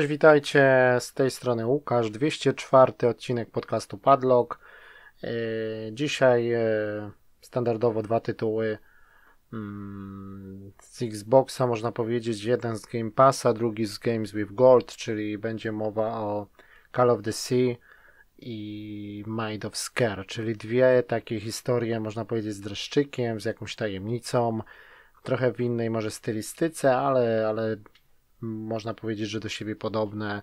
Cześć, witajcie. Z tej strony Łukasz, 204 odcinek podcastu Padlock. E, dzisiaj e, standardowo dwa tytuły mm, z Xboxa, można powiedzieć. Jeden z Game Passa, drugi z Games with Gold, czyli będzie mowa o Call of the Sea i Mind of Scare, czyli dwie takie historie, można powiedzieć, z dreszczykiem, z jakąś tajemnicą, trochę w innej może stylistyce, ale, ale można powiedzieć, że do siebie podobne.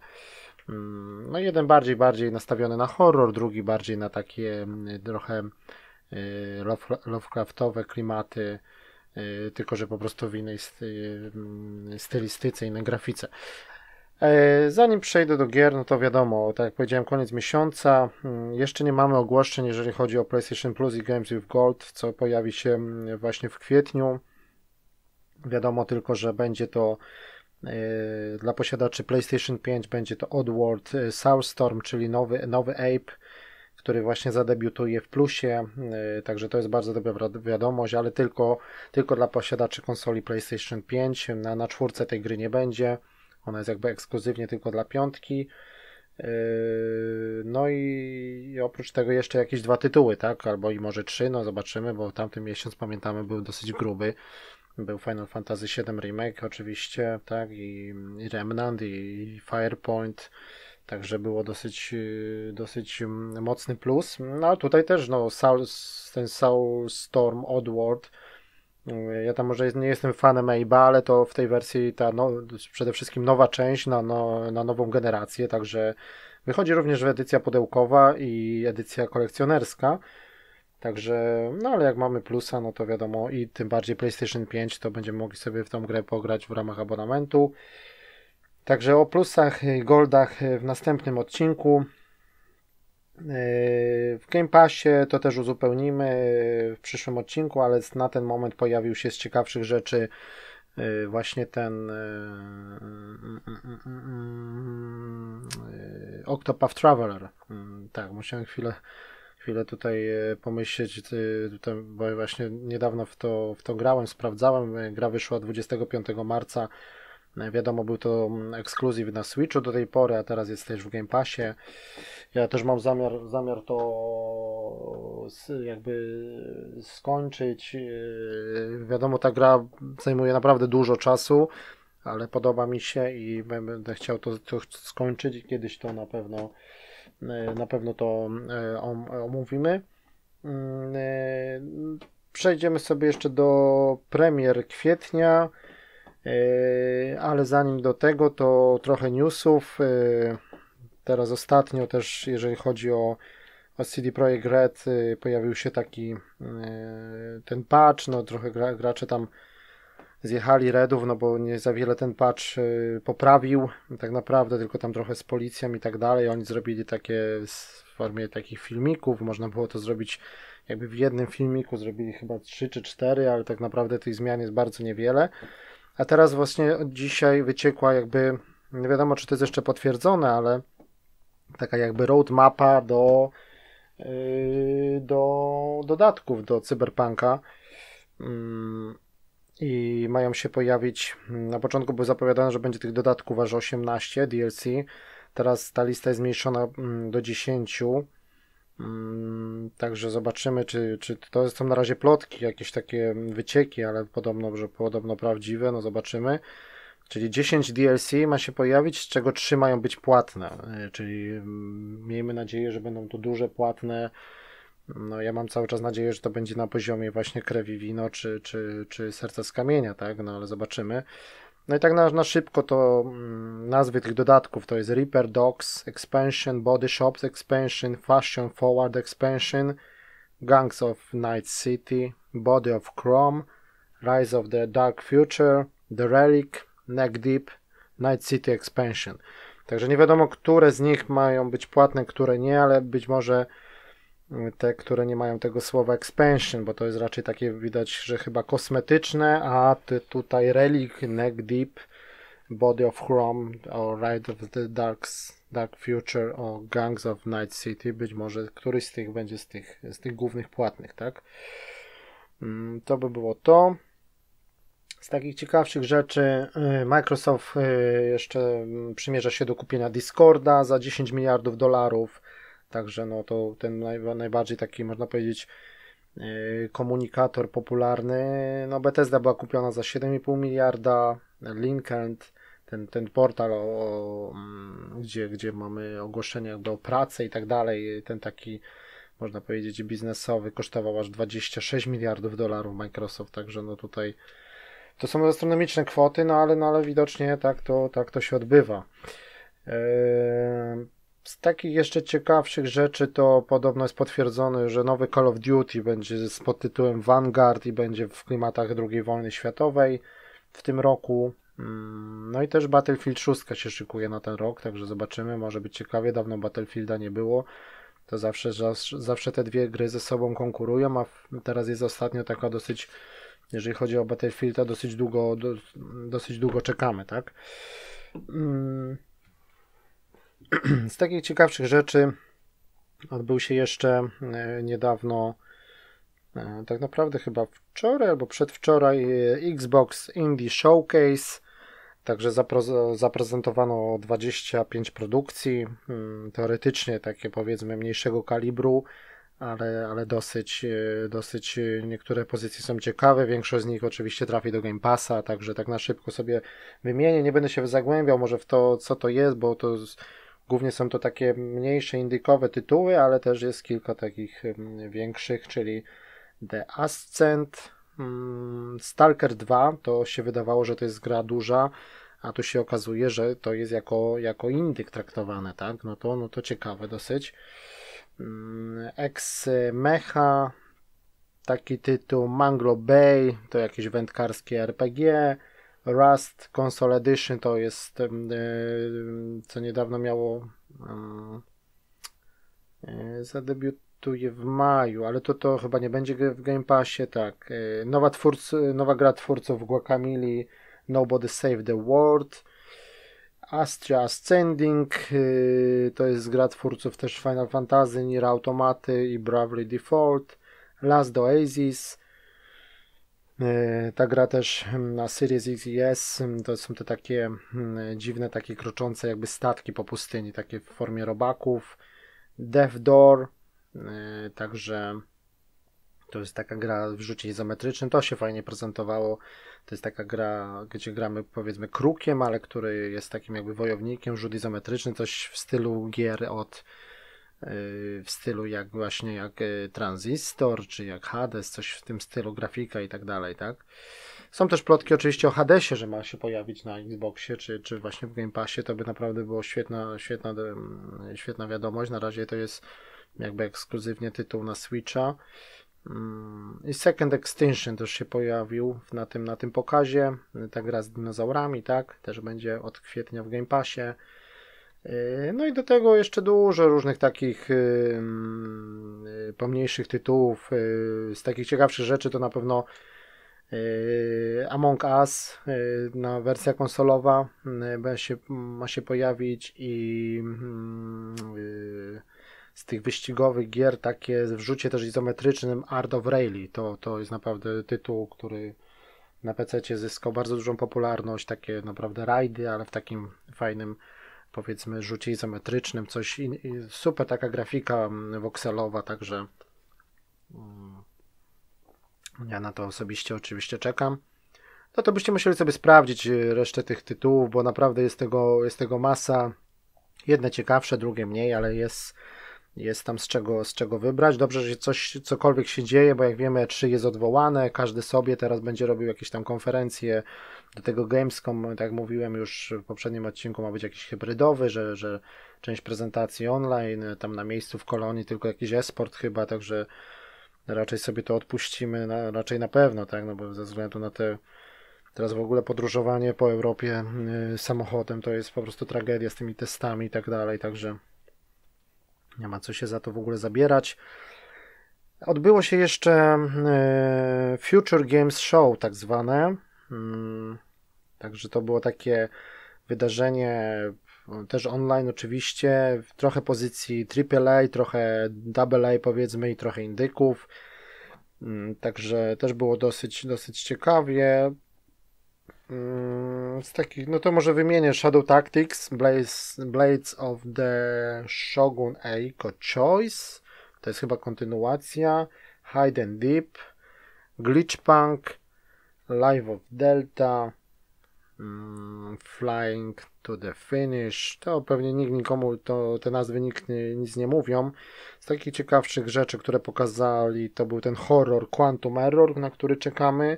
Mm, no jeden bardziej, bardziej nastawiony na horror, drugi bardziej na takie mm, trochę y, Lovecraftowe klimaty, y, tylko że po prostu w innej mm, stylistyce, innej grafice. E, zanim przejdę do gier, no to wiadomo, tak jak powiedziałem, koniec miesiąca. Jeszcze nie mamy ogłoszeń, jeżeli chodzi o PlayStation Plus i Games with Gold, co pojawi się właśnie w kwietniu. Wiadomo tylko, że będzie to E, dla posiadaczy PlayStation 5 będzie to Oddworld e, Southstorm, czyli nowy, nowy Ape, który właśnie zadebiutuje w plusie. E, także to jest bardzo dobra wiadomość, ale tylko, tylko dla posiadaczy konsoli PlayStation 5. Na, na czwórce tej gry nie będzie. Ona jest jakby ekskluzywnie tylko dla piątki. No i oprócz tego jeszcze jakieś dwa tytuły, tak? Albo i może trzy, no zobaczymy, bo tamten miesiąc pamiętamy był dosyć gruby. Był Final Fantasy VII Remake oczywiście, tak, i, i Remnant, i Firepoint. Także było dosyć, y, dosyć mm, mocny plus. No tutaj też no, Soul, ten Soulstorm Storm Oddworld. Y, ja tam może nie jestem fanem Abe'a, ale to w tej wersji ta no, przede wszystkim nowa część na, no, na nową generację, także wychodzi również edycja pudełkowa i edycja kolekcjonerska. Także, no ale jak mamy plusa, no to wiadomo i tym bardziej PlayStation 5, to będziemy mogli sobie w tą grę pograć w ramach abonamentu. Także o plusach i goldach w następnym odcinku. W Game Passie to też uzupełnimy w przyszłym odcinku, ale na ten moment pojawił się z ciekawszych rzeczy właśnie ten Octopath Traveler. Tak, musiałem chwilę chwilę tutaj e, pomyśleć, e, tutaj, bo właśnie niedawno w to, w to grałem, sprawdzałem. E, gra wyszła 25 marca. Wiadomo, był to mm, ekskluzyw na Switchu do tej pory, a teraz jest też w Game Passie. Ja też mam zamiar, zamiar to jakby skończyć. Wiadomo, ta gra zajmuje naprawdę dużo czasu, ale podoba mi się i będę chciał to, to skończyć kiedyś to na pewno na pewno to e, omówimy. Mm, e, przejdziemy sobie jeszcze do premier kwietnia, e, ale zanim do tego, to trochę newsów. Teraz ostatnio też, jeżeli chodzi o, o CD Projekt Red, pojawił się taki ten patch, no trochę gracze tam zjechali Redów, no bo nie za wiele ten patch y, poprawił, tak naprawdę tylko tam trochę z policją i tak dalej, oni zrobili takie w formie takich filmików, można było to zrobić jakby w jednym filmiku, zrobili chyba 3 czy 4, ale tak naprawdę tych zmian jest bardzo niewiele, a teraz właśnie dzisiaj wyciekła jakby, nie wiadomo czy to jest jeszcze potwierdzone, ale taka jakby roadmapa do y, do dodatków do Cyberpunka. Mm, i mają się pojawić. Mm, na początku było zapowiadane, że będzie tych dodatków aż 18 DLC. Teraz ta lista jest zmniejszona mm, do 10. Mm, także zobaczymy, czy, czy to są na razie plotki, jakieś takie wycieki, ale podobno, że podobno prawdziwe, no zobaczymy. Czyli 10 DLC ma się pojawić, z czego 3 mają być płatne. E, czyli miejmy nadzieję, że będą to duże płatne no ja mam cały czas nadzieję, że to będzie na poziomie właśnie krewi wino czy, czy, czy serca z kamienia, tak? No ale zobaczymy. No i tak na, na szybko to mm, nazwy tych dodatków to jest Reaper Dogs Expansion, Body Shops Expansion, Fashion Forward Expansion, Gangs of Night City, Body of Chrome, Rise of the Dark Future, The Relic, Neck Deep, Night City Expansion. Także nie wiadomo, które z nich mają być płatne, które nie, ale być może te, które nie mają tego słowa expansion, bo to jest raczej takie widać, że chyba kosmetyczne, a ty tutaj Relic, Neck Deep, Body of Chrome, or Ride of the Darks, Dark Future, o Gangs of Night City, być może któryś z tych będzie z tych, z tych głównych płatnych, tak? Mm, to by było to. Z takich ciekawszych rzeczy y, Microsoft y, jeszcze mm, przymierza się do kupienia Discorda za 10 miliardów dolarów. Także no to ten naj, najbardziej taki, można powiedzieć, e, komunikator popularny. No Bethesda była kupiona za 7,5 miliarda, Linkedin, ten, ten portal, o, o, mm, gdzie, gdzie mamy ogłoszenia do pracy i tak dalej, ten taki można powiedzieć biznesowy kosztował aż 26 miliardów dolarów Microsoft, także no tutaj to są astronomiczne kwoty, no ale, no ale widocznie tak to, tak to się odbywa. Yy z takich jeszcze ciekawszych rzeczy to podobno jest potwierdzone, że nowy Call of Duty będzie z tytułem Vanguard i będzie w klimatach II wojny światowej w tym roku. Mm, no i też Battlefield 6 się szykuje na ten rok, także zobaczymy, może być ciekawie, dawno Battlefielda nie było. To zawsze, zawsze te dwie gry ze sobą konkurują, a teraz jest ostatnio taka dosyć, jeżeli chodzi o Battlefielda, dosyć długo, dosyć długo czekamy, tak? Mm, Z takich ciekawszych rzeczy odbył się jeszcze e, niedawno, e, tak naprawdę chyba wczoraj albo przedwczoraj, e, Xbox Indie Showcase. Także zaprezentowano 25 produkcji, mm, teoretycznie takie powiedzmy mniejszego kalibru, ale, ale dosyć, dosyć niektóre pozycje są ciekawe. Większość z nich oczywiście trafi do Game Passa, także tak na szybko sobie wymienię. Nie będę się zagłębiał może w to, co to jest, bo to Głównie są to takie mniejsze indykowe tytuły, ale też jest kilka takich większych, czyli The Ascent, mm, Stalker 2, to się wydawało, że to jest gra duża, a tu się okazuje, że to jest jako, jako indyk traktowane, tak? No to, no to ciekawe dosyć. Mm, Ex Mecha, taki tytuł Manglo Bay, to jakieś wędkarskie RPG, Rust Console Edition to jest, co niedawno miało, e, zadebiutuje w maju, ale to, to chyba nie będzie w Game Passie, tak. E, nowa, twórcy, nowa gra twórców Guacamili, Nobody Save the World, Astria Ascending, e, to jest gra twórców też Final Fantasy, Nier Automaty i Bravely Default, Last Oasis, Y, ta gra też hmm, na Series X hmm, to są te takie hmm, dziwne, takie kroczące jakby statki po pustyni, takie w formie robaków. Death Door, y, także to jest taka gra w rzucie izometrycznym, to się fajnie prezentowało. To jest taka gra, gdzie gramy powiedzmy krukiem, ale który jest takim jakby wojownikiem, rzut izometryczny, coś w stylu gier od Y, w stylu jak właśnie jak y, Transistor, czy jak Hades, coś w tym stylu, grafika i tak dalej, tak? Są też plotki oczywiście o Hadesie, że ma się pojawić na Xboxie, czy, czy właśnie w Game Passie, to by naprawdę było świetna, świetna, y, świetna wiadomość. Na razie to jest jakby ekskluzywnie tytuł na Switcha. Mm, I Second Extinction też się pojawił na tym, na tym pokazie. Ta gra z dinozaurami, tak? Też będzie od kwietnia w Game Passie. Y, no i do tego jeszcze dużo różnych takich y, mm, y, pomniejszych tytułów. Z takich ciekawszych rzeczy to na pewno Among Us na no, wersja konsolowa ma się pojawić i mm, z tych wyścigowych gier takie w rzucie też izometrycznym Art of Rally. To, to jest naprawdę tytuł, który na PC zyskał bardzo dużą popularność, takie naprawdę rajdy, ale w takim fajnym powiedzmy rzucie izometrycznym, coś in, super taka grafika wokselowa, mm, także mm, ja na to osobiście oczywiście czekam. No to byście musieli sobie sprawdzić y, resztę tych tytułów, bo naprawdę jest tego, jest tego masa. Jedne ciekawsze, drugie mniej, ale jest, jest tam z czego, z czego wybrać. Dobrze, że coś, cokolwiek się dzieje, bo jak wiemy, 3 jest odwołane, każdy sobie teraz będzie robił jakieś tam konferencje. Do tego Gamescom, tak jak mówiłem już w poprzednim odcinku, ma być jakiś hybrydowy, że, że część prezentacji online, tam na miejscu w kolonii, tylko jakiś esport chyba, także raczej sobie to odpuścimy, na, raczej na pewno, tak, no bo ze względu na te teraz w ogóle podróżowanie po Europie y, samochodem to jest po prostu tragedia z tymi testami i tak dalej, także nie ma co się za to w ogóle zabierać. Odbyło się jeszcze e, Future Games Show, tak zwane. Mm, także to było takie wydarzenie też online oczywiście, trochę pozycji AAA, trochę AA powiedzmy i trochę indyków. Mm, także też było dosyć, dosyć ciekawie. Mm, z takich, no to może wymienię Shadow Tactics, Blades, Blades of the Shogun Eiko Choice, to jest chyba kontynuacja, Hide and Deep, Glitchpunk, Live of Delta, mm, Flying to the Finish. To pewnie nikt nikomu, to te nazwy nikt nic nie mówią. Z takich ciekawszych rzeczy, które pokazali, to był ten horror Quantum Error, na który czekamy.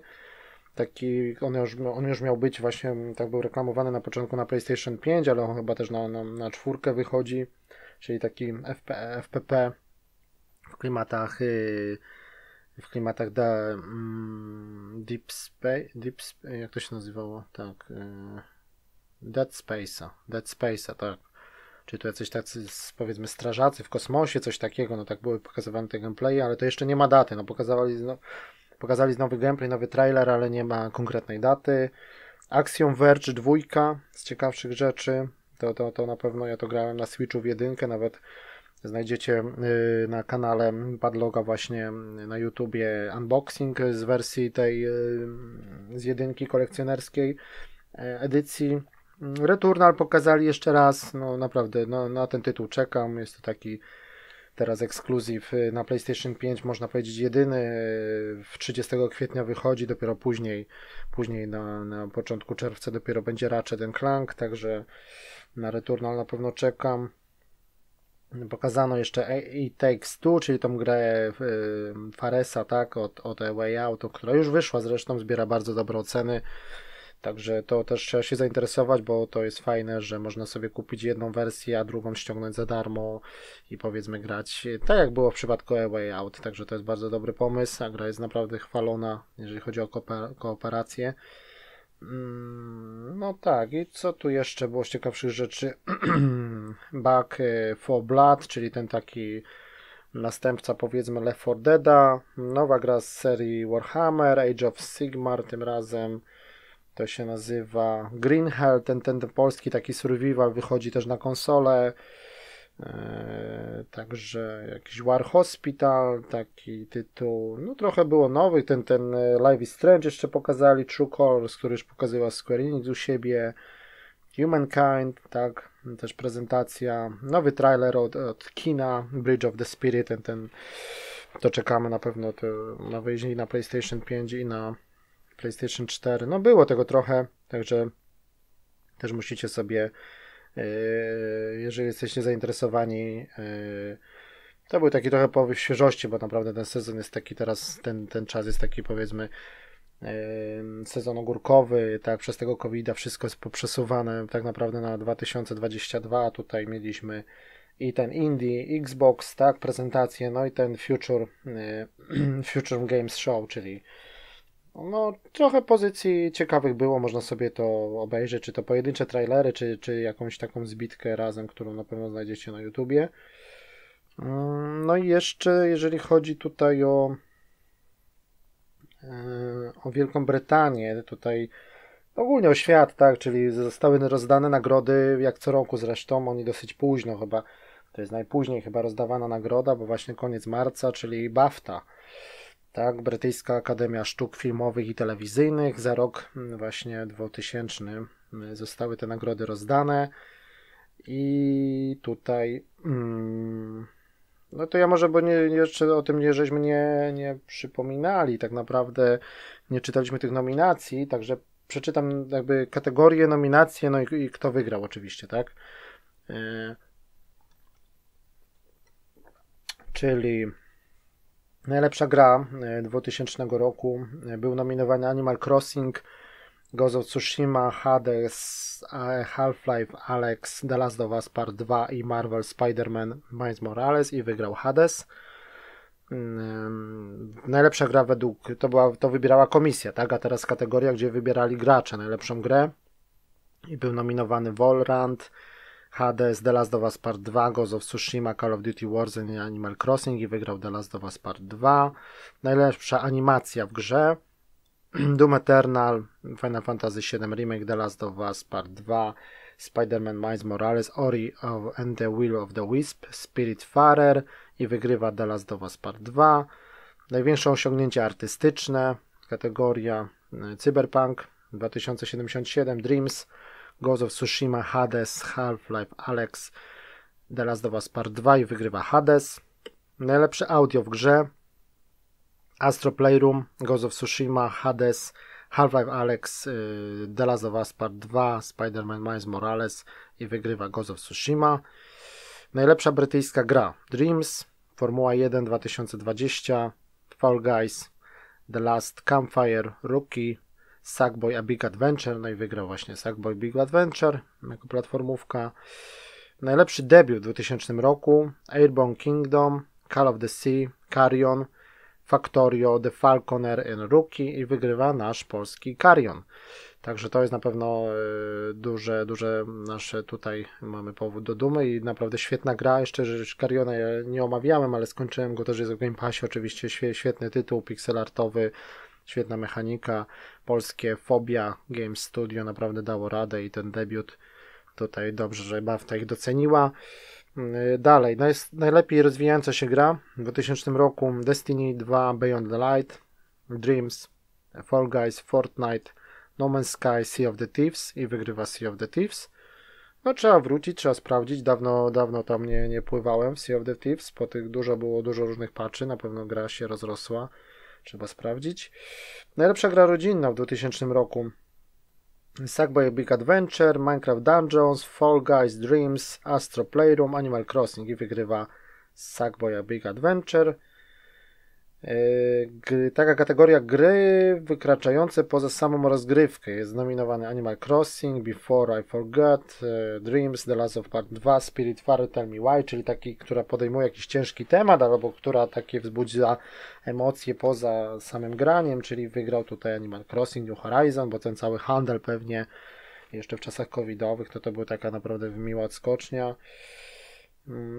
Taki, on już, on już miał być właśnie, tak był reklamowany na początku na PlayStation 5, ale on chyba też na, na, na czwórkę wychodzi, czyli taki FP, FPP w klimatach y, w klimatach da, mm, Deep Space, Deep Space, jak to się nazywało? Tak, y, Dead Space'a, Dead Space'a, tak. Czy to jacyś tacy, powiedzmy, strażacy w kosmosie, coś takiego, no tak były pokazywane te gameplay, ale to jeszcze nie ma daty, no pokazywali, no, Pokazali nowy gameplay, nowy trailer, ale nie ma konkretnej daty. Axiom Verge 2 z ciekawszych rzeczy. To, to, to na pewno ja to grałem na Switchu w jedynkę, nawet znajdziecie y, na kanale Padloga właśnie y, na YouTubie unboxing z wersji tej y, z jedynki kolekcjonerskiej e, edycji. Returnal pokazali jeszcze raz, no naprawdę no, na ten tytuł czekam, jest to taki teraz ekskluzyw y, na PlayStation 5, można powiedzieć jedyny. Y, w 30 kwietnia wychodzi, dopiero później, później na, na początku czerwca dopiero będzie Ratchet Clank, także na Returnal na pewno czekam. Pokazano jeszcze i Takes Two, czyli tą grę y, Faresa, tak, od, od A Way Out, która już wyszła zresztą, zbiera bardzo dobre oceny. Także to też trzeba się zainteresować, bo to jest fajne, że można sobie kupić jedną wersję, a drugą ściągnąć za darmo i powiedzmy grać tak jak było w przypadku Away Out. Także to jest bardzo dobry pomysł, a gra jest naprawdę chwalona, jeżeli chodzi o kooperację. Mm, no tak, i co tu jeszcze było z ciekawszych rzeczy? Back e, for Blood, czyli ten taki następca powiedzmy Left 4 Deada, nowa gra z serii Warhammer, Age of Sigmar tym razem. To się nazywa Green Hell, ten, ten, polski taki survival wychodzi też na konsole eee, także jakiś War Hospital, taki tytuł. No trochę było nowych. Ten, ten Live is Strange jeszcze pokazali, True Colors, który już pokazywał Square Enix u siebie. Humankind, tak, też prezentacja. Nowy trailer od, od kina, Bridge of the Spirit, ten, ten to czekamy na pewno to na wyjście na PlayStation 5 i na PlayStation 4. No było tego trochę, także też musicie sobie, e, jeżeli jesteście zainteresowani, e, to był taki trochę po świeżości, bo naprawdę ten sezon jest taki teraz, ten, ten czas jest taki powiedzmy e, sezon ogórkowy, tak, przez tego covid wszystko jest poprzesuwane tak naprawdę na 2022, tutaj mieliśmy i ten Indie, Xbox, tak, prezentację, no i ten Future, Future Games Show, czyli no, trochę pozycji ciekawych było, można sobie to obejrzeć, czy to pojedyncze trailery, czy, czy jakąś taką zbitkę razem, którą na pewno znajdziecie na YouTubie. Mm, no i jeszcze, jeżeli chodzi tutaj o, e, o Wielką Brytanię, tutaj ogólnie o świat, tak, czyli zostały rozdane nagrody, jak co roku zresztą, oni dosyć późno chyba, to jest najpóźniej chyba rozdawana nagroda, bo właśnie koniec marca, czyli BAFTA tak, Brytyjska Akademia Sztuk Filmowych i Telewizyjnych za rok mm, właśnie 2000 mm, zostały te nagrody rozdane i tutaj mm, no to ja może, bo nie, jeszcze o tym nie żeśmy nie, nie przypominali, tak naprawdę nie czytaliśmy tych nominacji, także przeczytam jakby kategorie, nominacje, no i, i kto wygrał oczywiście, tak? Yy, czyli Najlepsza gra 2000 e, roku e, był nominowany Animal Crossing, Ghost of Tsushima, Hades, Half-Life, Alex, The Last of Us Part 2 i Marvel Spider-Man Miles Morales i wygrał Hades. Mm, najlepsza gra według, to, była, to wybierała komisja, tak? a teraz kategoria, gdzie wybierali gracze najlepszą grę i był nominowany Volrant, Hades, The Last of Us Part 2, Ghost of Tsushima, Call of Duty Warzone i Animal Crossing i wygrał The Last of Us Part 2. Najlepsza animacja w grze Doom Eternal, Final Fantasy VII Remake, The Last of Us Part 2, Spider-Man Miles Morales, Ori of, and the Will of the Wisp, Spirit Farer i wygrywa The Last of Us Part 2. Największe osiągnięcie artystyczne, kategoria e, Cyberpunk 2077, Dreams, Ghost of Tsushima, Hades, Half-Life, Alex, The Last of Us Part 2 i wygrywa Hades. Najlepsze audio w grze Astro Playroom, Ghost of Tsushima, Hades, Half-Life Alex, y, The Last of Us Part 2, Spider-Man Miles Morales i wygrywa Ghost of Tsushima. Najlepsza brytyjska gra Dreams, Formuła 1 2020, Fall Guys, The Last Campfire, Rookie, Sackboy A Big Adventure, no i wygrał właśnie Sackboy Big Adventure jako platformówka. Najlepszy debiut w 2000 roku Airborne Kingdom, Call of the Sea, Carrion, Factorio, The Falconer and Rookie i wygrywa nasz polski Carrion. Także to jest na pewno y, duże, duże nasze tutaj mamy powód do dumy i naprawdę świetna gra. Jeszcze rzecz Kariona ja nie omawiałem, ale skończyłem go też jest w Game Passie. Oczywiście świetny tytuł pixelartowy świetna mechanika, polskie Fobia Game Studio naprawdę dało radę i ten debiut tutaj dobrze, że BAFTA ich doceniła. Mm, dalej, najlepiej rozwijająca się gra w 2000 roku Destiny 2, Beyond the Light, Dreams, Fall Guys, Fortnite, No Man's Sky, Sea of the Thieves i wygrywa Sea of the Thieves. No trzeba wrócić, trzeba sprawdzić. Dawno, dawno tam nie, nie pływałem w Sea of the Thieves, po tych dużo było, dużo różnych patchy, na pewno gra się rozrosła. Trzeba sprawdzić. Najlepsza gra rodzinna w 2000 roku. Sackboy Big Adventure, Minecraft Dungeons, Fall Guys Dreams, Astro Playroom, Animal Crossing i wygrywa Sackboy Big Adventure. E, gry, taka kategoria gry wykraczające poza samą rozgrywkę. Jest nominowany Animal Crossing, Before I Forgot, e, Dreams, The Last of Part 2, Spirit Fire, Tell Me Why, czyli taki, która podejmuje jakiś ciężki temat, albo która takie wzbudza emocje poza samym graniem, czyli wygrał tutaj Animal Crossing, New Horizon, bo ten cały handel pewnie jeszcze w czasach covidowych to to była taka naprawdę miła odskocznia.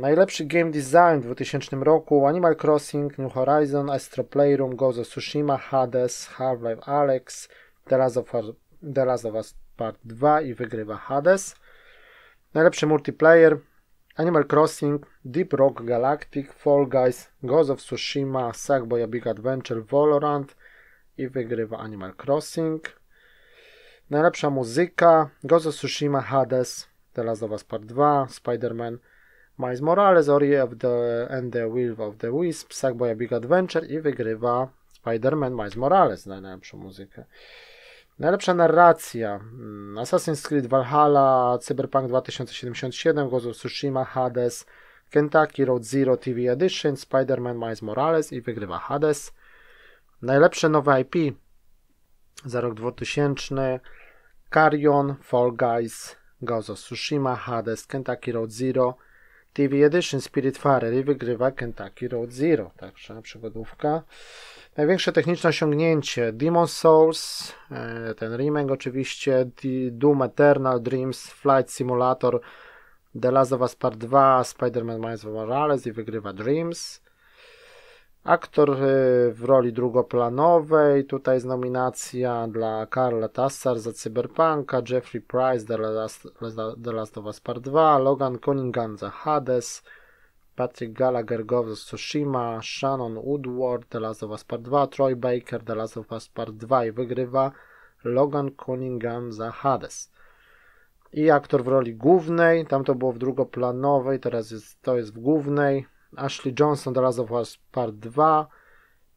Najlepszy game design w 2000 roku Animal Crossing, New Horizon, Astro Playroom, Gozo Tsushima, Hades, Half-Life Alex, The Last, of Us, The Last of Us Part 2 i wygrywa Hades. Najlepszy multiplayer Animal Crossing, Deep Rock Galactic, Fall Guys, Gozo Tsushima, Sackboy A Big Adventure, Valorant i wygrywa Animal Crossing. Najlepsza muzyka Gozo Tsushima, Hades, The Last of Us Part 2, Spider-Man Miles Morales, Ori of the, and the Will of the Wisp, Sackboy Big Adventure i wygrywa Spider-Man Miles Morales na najlepszą muzykę. Najlepsza narracja hmm, Assassin's Creed Valhalla, Cyberpunk 2077, Ghost of Tsushima, Hades, Kentucky Road Zero TV Edition, Spider-Man Miles Morales i wygrywa Hades. Najlepsze nowe IP za rok 2000 Carrion, Fall Guys, Ghost of Tsushima, Hades, Kentucky Road Zero, TV Edition Spiritfarer i wygrywa Kentucky Road Zero. Także przygodówka. Największe techniczne osiągnięcie Demon Souls, e, ten remake oczywiście, Doom Eternal, Dreams, Flight Simulator, The Last of Us Part 2, Spider-Man Miles Morales i wygrywa Dreams. Aktor e, w roli drugoplanowej, tutaj jest nominacja dla Karla Tassar za Cyberpunka, Jeffrey Price The Last, The Last of Us Part 2, Logan Cunningham za Hades, Patrick Gallagher Go za Tsushima, Shannon Woodward The Last of Us Part 2, Troy Baker The Last of Us Part 2 i wygrywa Logan Cunningham za Hades. I aktor w roli głównej, tam to było w drugoplanowej, teraz jest, to jest w głównej, Ashley Johnson The Last of Us Part 2,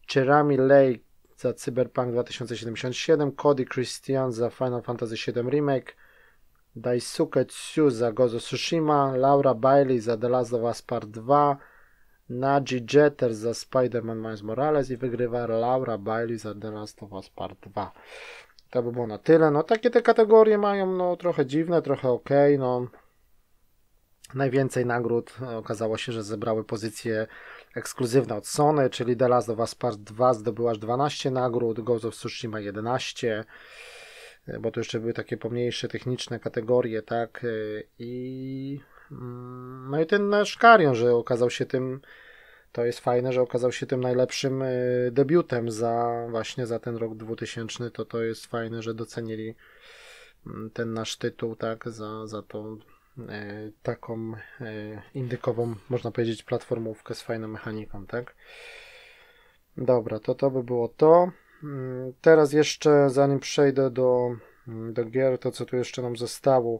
Jeremy Lake za Cyberpunk 2077, Cody Christian za Final Fantasy VII Remake, Daisuke Tsu za Gozo Tsushima, Laura Bailey za The Last of Us Part 2, Naji Jeter za Spider-Man Miles Morales i wygrywa Laura Bailey za The Last of Us Part 2. To by było na tyle. No takie te kategorie mają no trochę dziwne, trochę ok, no Najwięcej nagród e, okazało się, że zebrały pozycje ekskluzywne od Sony, czyli The Last of Us Part 2 zdobyła aż 12 nagród, Ghost of Tsushima 11, e, bo to jeszcze były takie pomniejsze techniczne kategorie, tak, e, i mm, no i ten nasz Karion, że okazał się tym, to jest fajne, że okazał się tym najlepszym debiutem za właśnie za ten rok 2000, to to jest fajne, że docenili mm, ten nasz tytuł, tak, za, za to E, taką e, indykową, można powiedzieć, platformówkę z fajną mechaniką, tak? Dobra, to to by było to. Mm, teraz jeszcze, zanim przejdę do, mm, do gier, to co tu jeszcze nam zostało.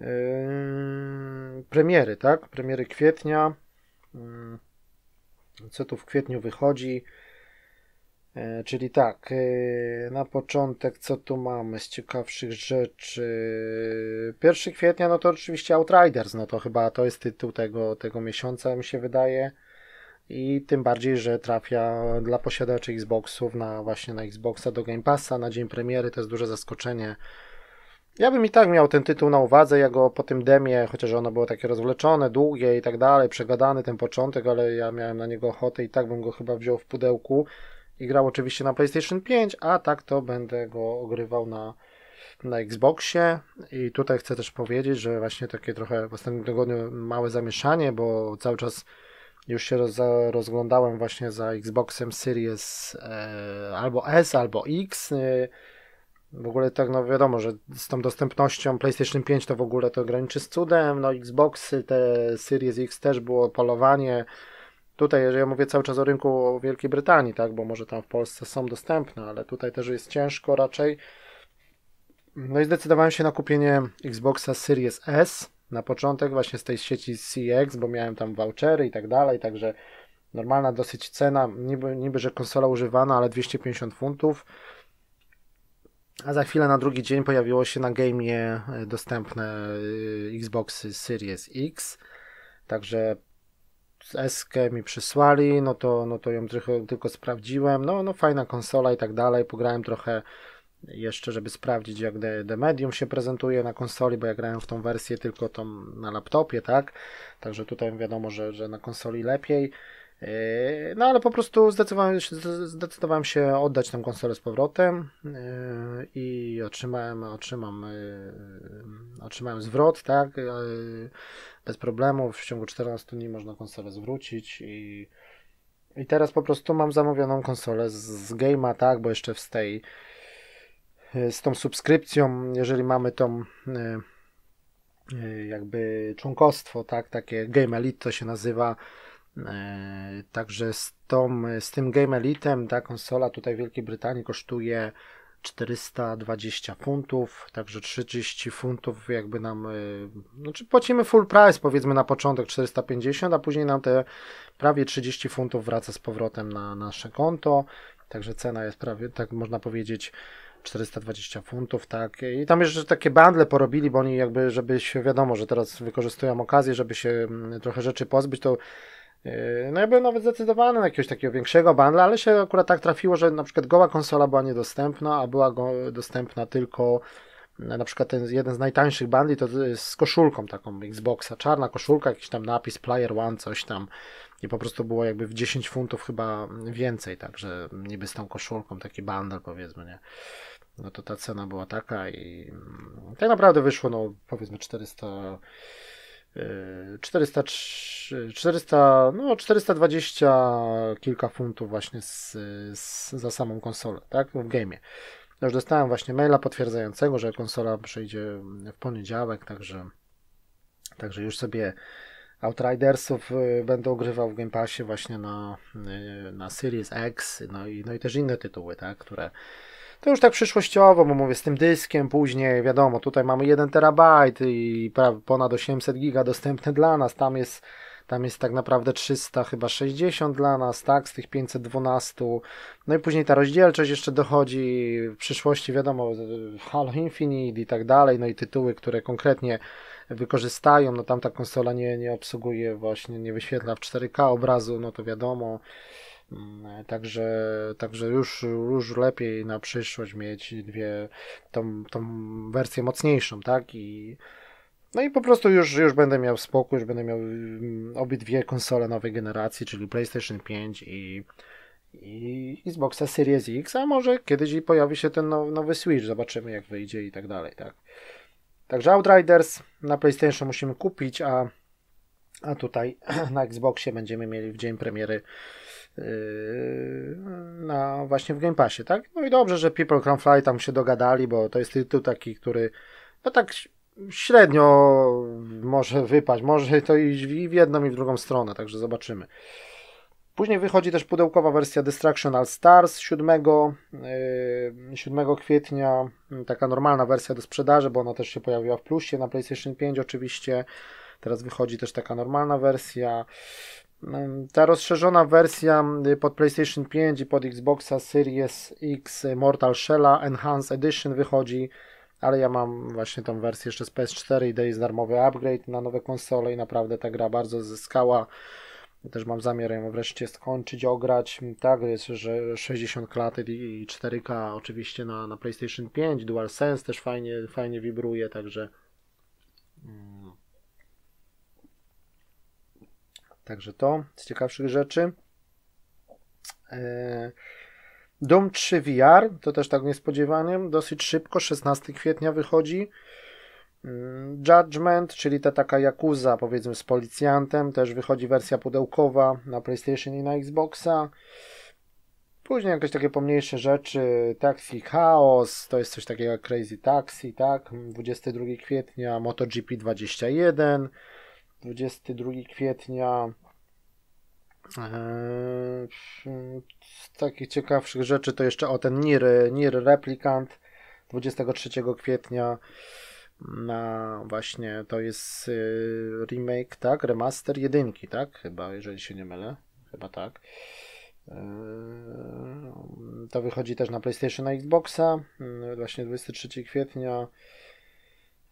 E, premiery, tak? Premiery kwietnia. Mm, co tu w kwietniu wychodzi? E, czyli tak, e, na początek co tu mamy z ciekawszych rzeczy? 1 kwietnia, no to oczywiście Outriders, no to chyba to jest tytuł tego, tego miesiąca, mi się wydaje. I tym bardziej, że trafia dla posiadaczy Xboxów na właśnie na Xboxa do Game Passa na dzień premiery, to jest duże zaskoczenie. Ja bym i tak miał ten tytuł na uwadze, ja go po tym demie, chociaż ono było takie rozwleczone, długie i tak dalej, przegadany ten początek, ale ja miałem na niego ochotę i tak bym go chyba wziął w pudełku i grał oczywiście na PlayStation 5, a tak to będę go ogrywał na, na Xboxie. I tutaj chcę też powiedzieć, że właśnie takie trochę w ostatnim tygodniu małe zamieszanie, bo cały czas już się roz, rozglądałem właśnie za Xboxem Series e, albo S, albo X. E, w ogóle tak, no wiadomo, że z tą dostępnością PlayStation 5 to w ogóle to graniczy z cudem, no Xboxy, te Series X też było polowanie, Tutaj, jeżeli ja mówię cały czas o rynku Wielkiej Brytanii, tak, bo może tam w Polsce są dostępne, ale tutaj też jest ciężko raczej. No i zdecydowałem się na kupienie Xboxa Series S na początek właśnie z tej sieci CX, bo miałem tam vouchery i tak dalej, także normalna dosyć cena, niby, niby że konsola używana, ale 250 funtów. A za chwilę na drugi dzień pojawiło się na gamie e, dostępne y, Xboxy Series X. Także eskę mi przysłali, no to, no to ją trochę tylko sprawdziłem, no, no fajna konsola i tak dalej, pograłem trochę jeszcze, żeby sprawdzić jak The, The Medium się prezentuje na konsoli, bo ja grałem w tą wersję tylko tą na laptopie, tak, także tutaj wiadomo, że, że na konsoli lepiej, Yy, no ale po prostu zdecydowałem, zdecydowałem się oddać tę konsolę z powrotem yy, i otrzymałem, otrzymam, yy, otrzymałem zwrot, tak, bez problemów, w ciągu 14 dni można konsolę zwrócić i, i teraz po prostu mam zamówioną konsolę z, z Game'a, tak, bo jeszcze z tej, z tą subskrypcją, jeżeli mamy tą jakby członkostwo, tak, takie Game Elite to się nazywa, E, także z, tą, z tym Game Elite'em ta konsola tutaj w Wielkiej Brytanii kosztuje 420 funtów, także 30 funtów jakby nam, e, znaczy płacimy full price powiedzmy na początek 450, a później nam te prawie 30 funtów wraca z powrotem na nasze konto, także cena jest prawie, tak można powiedzieć, 420 funtów, tak. I tam jeszcze takie bandle porobili, bo oni jakby, żeby się wiadomo, że teraz wykorzystują okazję, żeby się mm, trochę rzeczy pozbyć, to Yy, no ja byłem nawet zdecydowany na jakiegoś takiego większego bundla, ale się akurat tak trafiło, że na przykład goła konsola była niedostępna, a była go, dostępna tylko no, na przykład ten jeden z najtańszych bundli to z koszulką taką Xboxa, czarna koszulka, jakiś tam napis Player One, coś tam i po prostu było jakby w 10 funtów chyba więcej, także niby z tą koszulką taki bundle powiedzmy, nie? No to ta cena była taka i mm, tak naprawdę wyszło no powiedzmy 400 400, e, 400, no 420 kilka funtów właśnie z, z, za samą konsolę, tak, no, w game. Już dostałem właśnie maila potwierdzającego, że konsola przyjdzie w poniedziałek, także, także już sobie Outridersów y, będę ogrywał w Game Passie właśnie na, y, na Series X, no i, no i też inne tytuły, tak, które to już tak przyszłościowo, bo mówię, z tym dyskiem później, wiadomo, tutaj mamy 1 terabajt i ponad 800 giga dostępne dla nas, tam jest tam jest tak naprawdę 300 chyba 60 dla nas, tak, z tych 512. No i później ta rozdzielczość jeszcze dochodzi w przyszłości, wiadomo, Halo Infinite i tak dalej, no i tytuły, które konkretnie wykorzystają, no tam ta konsola nie, nie obsługuje właśnie, nie wyświetla w 4K obrazu, no to wiadomo. Mm, także, także już, już lepiej na przyszłość mieć dwie, tą, tą wersję mocniejszą, tak? I, no i po prostu już, już będę miał spokój, już będę miał mm, obydwie konsole nowej generacji, czyli PlayStation 5 i, i Xboxa Series X, a może kiedyś i pojawi się ten nowy, nowy Switch, zobaczymy jak wyjdzie i tak dalej, tak. Także Outriders na PlayStation musimy kupić, a, a tutaj na Xboxie będziemy mieli w dzień premiery Yy, na właśnie w Game Passie, tak? No i dobrze, że People Can Fly tam się dogadali, bo to jest tytuł taki, który no tak średnio może wypaść, może to iść i w jedną i w drugą stronę, także zobaczymy. Później wychodzi też pudełkowa wersja Destruction All Stars 7, 7 yy, kwietnia, yy, taka normalna wersja do sprzedaży, bo ona też się pojawiła w plusie na PlayStation 5 oczywiście. Teraz wychodzi też taka normalna wersja. Mm, ta rozszerzona wersja y, pod PlayStation 5 i pod Xboxa Series X y, Mortal Shell'a Enhanced Edition wychodzi, ale ja mam właśnie tą wersję jeszcze z PS4 i jest darmowy upgrade na nowe konsole i naprawdę ta gra bardzo zyskała. Też mam zamiar ją wreszcie skończyć, ograć. Tak, jest że 60 klaty i 4K oczywiście na, na PlayStation 5, DualSense też fajnie, fajnie wibruje, także... Mm, Także to z ciekawszych rzeczy. Doom 3 VR, to też tak niespodziewanie, dosyć szybko, 16 kwietnia wychodzi. Mm, Judgment, czyli ta taka Yakuza, powiedzmy z policjantem, też wychodzi wersja pudełkowa na PlayStation i na Xboxa. Później jakieś takie pomniejsze rzeczy, Taxi Chaos, to jest coś takiego jak Crazy Taxi, tak? 22 kwietnia, MotoGP 21, 22 kwietnia. Z e, takich ciekawszych rzeczy to jeszcze o ten Nir, Nir Replicant 23 kwietnia na właśnie to jest e, remake, tak? Remaster jedynki, tak? Chyba, jeżeli się nie mylę. Chyba tak. E, to wychodzi też na PlayStation na Xboxa właśnie 23 kwietnia.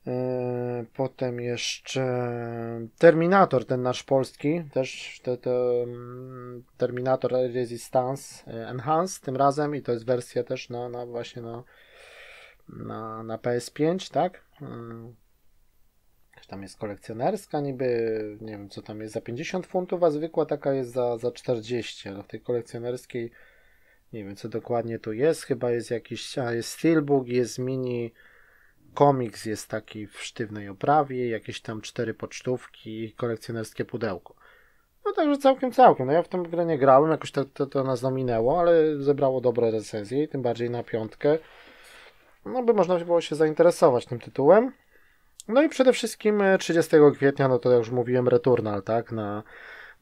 E, potem jeszcze Terminator, ten nasz polski, też te, te mm, Terminator Resistance e, Enhanced tym razem i to jest wersja też na, na właśnie na, na, na PS5, tak? E, tam jest kolekcjonerska niby, nie wiem co tam jest, za 50 funtów, a zwykła taka jest za, za 40, ale w tej kolekcjonerskiej nie wiem co dokładnie tu jest, chyba jest jakiś, a jest steelbook, jest mini komiks jest taki w sztywnej oprawie, jakieś tam cztery pocztówki, kolekcjonerskie pudełko. No także całkiem, całkiem. No ja w tym grę nie grałem, jakoś to, to, to nas dominęło, ale zebrało dobre recenzje tym bardziej na piątkę. No by można było się zainteresować tym tytułem. No i przede wszystkim 30 e, kwietnia, no to jak już mówiłem, Returnal, tak, na,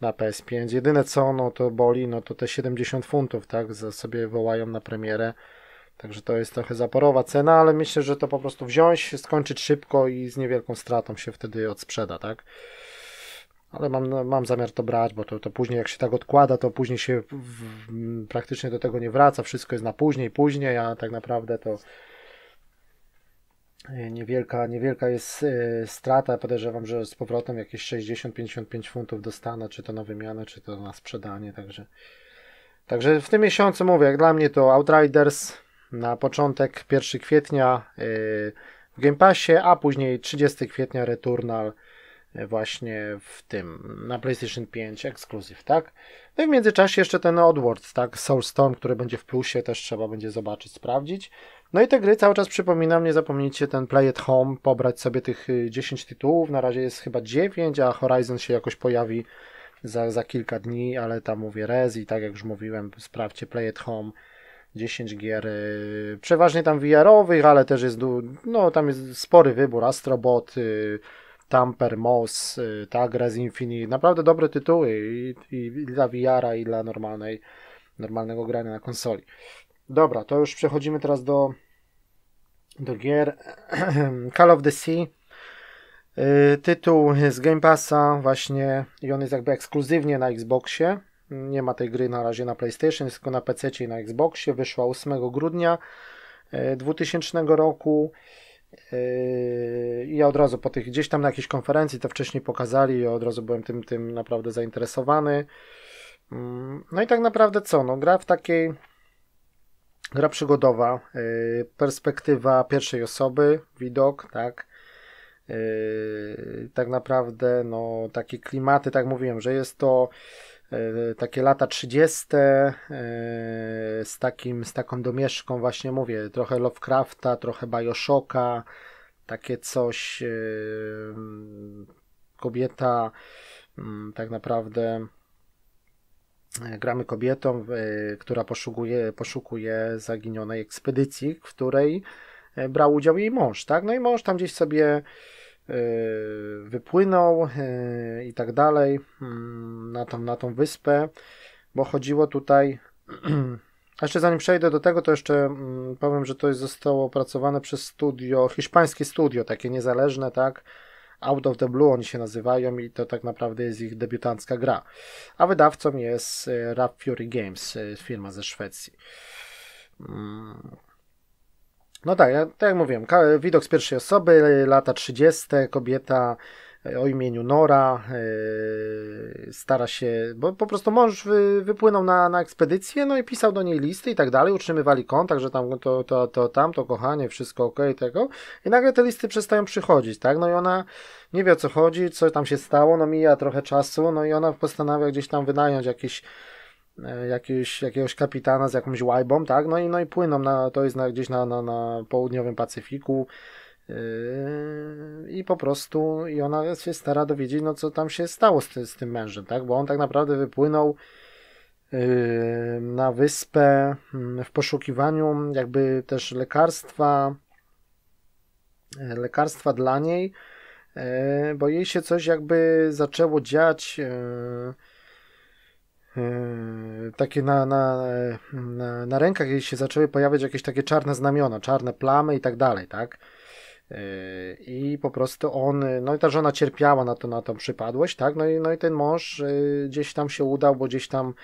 na PS5. Jedyne co, no to boli, no to te 70 funtów, tak, sobie wołają na premierę Także to jest trochę zaporowa cena, ale myślę, że to po prostu wziąć, skończyć szybko i z niewielką stratą się wtedy odsprzeda, tak? Ale mam, mam zamiar to brać, bo to, to później jak się tak odkłada, to później się w, praktycznie do tego nie wraca, wszystko jest na później, później, a tak naprawdę to e, niewielka, niewielka jest yy, strata. Podejrzewam, że z powrotem jakieś 60-55 funtów dostanę, czy to na wymianę, czy to na sprzedanie, także... Także w tym miesiącu mówię, jak dla mnie to Outriders, na początek 1 kwietnia y, w Game Passie, a później 30 kwietnia Returnal y, właśnie w tym, na PlayStation 5 ekskluzyw, tak? No i w międzyczasie jeszcze ten Oddworld, tak? Soulstorm, który będzie w plusie, też trzeba będzie zobaczyć, sprawdzić. No i te gry cały czas przypominam, nie zapomnijcie ten Play at Home, pobrać sobie tych 10 y, tytułów, na razie jest chyba 9, a Horizon się jakoś pojawi za, za kilka dni, ale tam mówię Rez i tak jak już mówiłem, sprawdźcie Play at Home, 10 gier, y, przeważnie tam VR-owych, ale też jest, no tam jest spory wybór, Astrobot, y, Tamper, Moss, y, ta gra z Infinity, naprawdę dobre tytuły i, i dla VR-a i dla normalnej, normalnego grania na konsoli. Dobra, to już przechodzimy teraz do, do gier Call of the Sea, tytuł z Game Passa właśnie i on jest jakby ekskluzywnie na Xboxie, nie ma tej gry na razie na PlayStation, tylko na PC i na Xboxie. Wyszła 8 grudnia 2000 e, roku. E, I ja od razu po tych, gdzieś tam na jakiejś konferencji to wcześniej pokazali, ja od razu byłem tym, tym naprawdę zainteresowany. Mm, no i tak naprawdę co? No, gra w takiej. Gra przygodowa, e, perspektywa pierwszej osoby, widok, tak. Tak naprawdę, no, takie klimaty, tak mówiłem, że jest to E, takie lata 30. E, z, takim, z taką domieszką właśnie mówię, trochę Lovecrafta, trochę Bioshocka, takie coś e, kobieta mm, tak naprawdę gramy kobietą, która poszukuje, poszukuje zaginionej ekspedycji, w której brał udział jej mąż, tak? No i mąż tam gdzieś sobie E, wypłynął e, i tak dalej mm, na tą, na tą wyspę, bo chodziło tutaj. A jeszcze zanim przejdę do tego, to jeszcze mm, powiem, że to jest, zostało opracowane przez studio, hiszpańskie studio, takie niezależne, tak? Out of the Blue oni się nazywają i to tak naprawdę jest ich debiutancka gra. A wydawcą jest e, Rap Fury Games, firma ze Szwecji. Mm. No tak, ja, tak jak mówiłem, widok z pierwszej osoby, lata 30, kobieta e, o imieniu Nora yy, stara się, bo po prostu mąż wy, wypłynął na, na ekspedycję, no i pisał do niej listy i tak dalej, utrzymywali kontakt, że tam to, to, to tam, to kochanie, wszystko ok, tego. I nagle te listy przestają przychodzić, tak? No i ona nie wie o co chodzi, co tam się stało, no mija trochę czasu, no i ona postanawia gdzieś tam wynająć jakieś E, jakiegoś, jakiegoś kapitana z jakąś łajbą, tak? No i, no i płyną, na, to jest na, gdzieś na, na, na południowym Pacyfiku yy, i po prostu i ona się stara dowiedzieć, no co tam się stało z, ty, z tym mężem, tak? Bo on tak naprawdę wypłynął yy, na wyspę mm, w poszukiwaniu jakby też lekarstwa yy, lekarstwa dla niej, bo jej się coś jakby zaczęło dziać E, takie na, na, na, na rękach jej się zaczęły pojawiać jakieś takie czarne znamiona, czarne plamy i tak dalej, tak? E, I po prostu on, no i ta żona cierpiała na, to, na tą przypadłość, tak? No i, no i ten mąż e, gdzieś tam się udał, bo gdzieś tam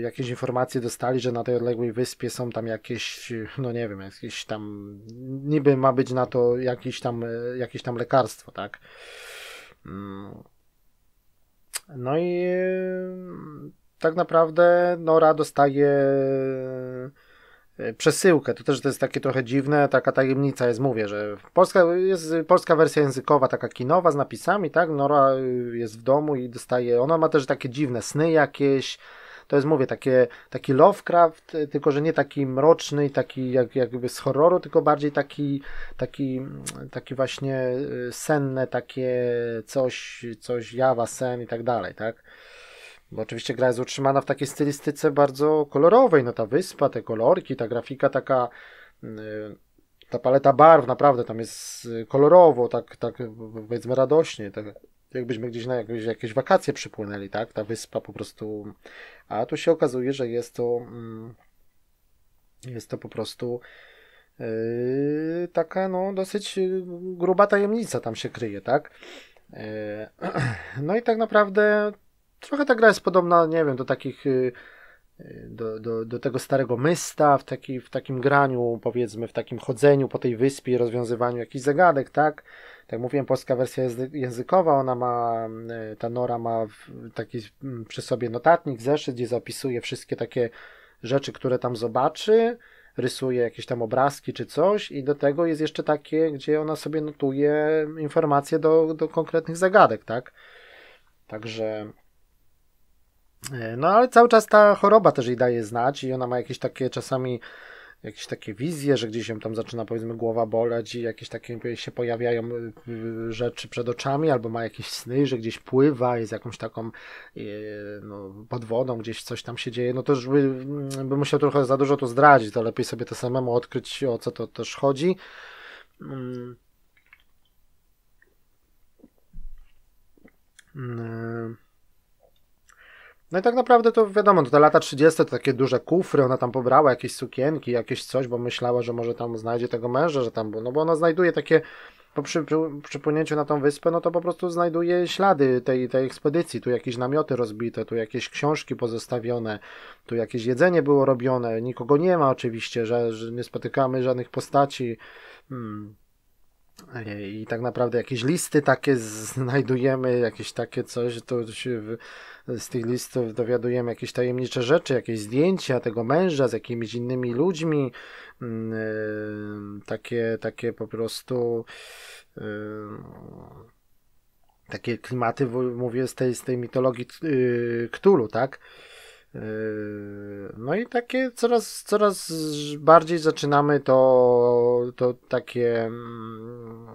jakieś informacje dostali, że na tej odległej wyspie są tam jakieś, no nie wiem, jakieś tam, niby ma być na to jakieś tam, jakieś tam lekarstwo, tak? Mm. No i tak naprawdę Nora dostaje e, przesyłkę. To też to jest takie trochę dziwne, taka tajemnica jest, mówię, że polska, jest polska wersja językowa, taka kinowa z napisami, tak? Nora y, jest w domu i dostaje, ona ma też takie dziwne sny jakieś, to jest, mówię, takie, taki Lovecraft, y, tylko że nie taki mroczny i taki jak, jakby z horroru, tylko bardziej taki, taki, mm, taki właśnie y, senne, takie coś, coś jawa, sen i tak dalej, tak? Bo oczywiście gra jest utrzymana w takiej stylistyce bardzo kolorowej, no ta wyspa, te kolorki, ta grafika taka... Mm, y, ta paleta barw naprawdę tam jest kolorowo, tak, tak powiedzmy radośnie. Tak jakbyśmy gdzieś na jakieś, jakieś wakacje przypłynęli, tak? Ta wyspa po prostu. A tu się okazuje, że jest to. Mm, jest to po prostu yy, taka no, dosyć yy, gruba tajemnica tam się kryje, tak? Yy, no i tak naprawdę trochę ta gra jest podobna, nie wiem, do takich. Yy, do, do, do tego starego mysta, w, taki, w takim graniu, powiedzmy, w takim chodzeniu po tej wyspie, rozwiązywaniu jakichś zagadek, tak? tak mówiłem, polska wersja jest językowa, ona ma, y, ta Nora ma taki mm, przy sobie notatnik, zeszyt, gdzie zapisuje wszystkie takie rzeczy, które tam zobaczy, rysuje jakieś tam obrazki czy coś i do tego jest jeszcze takie, gdzie ona sobie notuje informacje do, do konkretnych zagadek, tak? Także y, no ale cały czas ta choroba też jej daje znać i ona ma jakieś takie czasami jakieś takie wizje, że gdzieś się tam zaczyna powiedzmy głowa boleć i jakieś takie się pojawiają y, y, rzeczy przed oczami, albo ma jakieś sny, że gdzieś pływa, jest jakąś taką y, no, pod wodą, gdzieś coś tam się dzieje, no to już by, by musiał trochę za dużo to zdradzić, to lepiej sobie to samemu odkryć, o co to też chodzi. Hmm. No i tak naprawdę to wiadomo, to no te lata 30 to takie duże kufry, ona tam pobrała jakieś sukienki, jakieś coś, bo myślała, że może tam znajdzie tego męża, że tam był, no bo ona znajduje takie po przy, przypłynięciu na tą wyspę, no to po prostu znajduje ślady tej, tej ekspedycji. Tu jakieś namioty rozbite, tu jakieś książki pozostawione, tu jakieś jedzenie było robione. Nikogo nie ma oczywiście, że, że nie spotykamy żadnych postaci. Hmm. I tak naprawdę jakieś listy takie znajdujemy, jakieś takie coś, to się z tych listów dowiadujemy jakieś tajemnicze rzeczy, jakieś zdjęcia tego męża z jakimiś innymi ludźmi, mm, y, takie, takie po prostu y, takie klimaty, mówię, z tej, z tej mitologii y, Ktulu, tak? Yy, no i takie coraz, coraz bardziej zaczynamy to, to takie mm,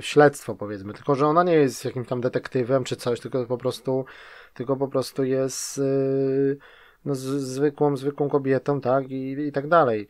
śledztwo powiedzmy, tylko że ona nie jest jakimś tam detektywem czy coś, tylko po prostu, tylko po prostu jest yy, no, zwykłą, zwykłą kobietą, tak i, i tak dalej.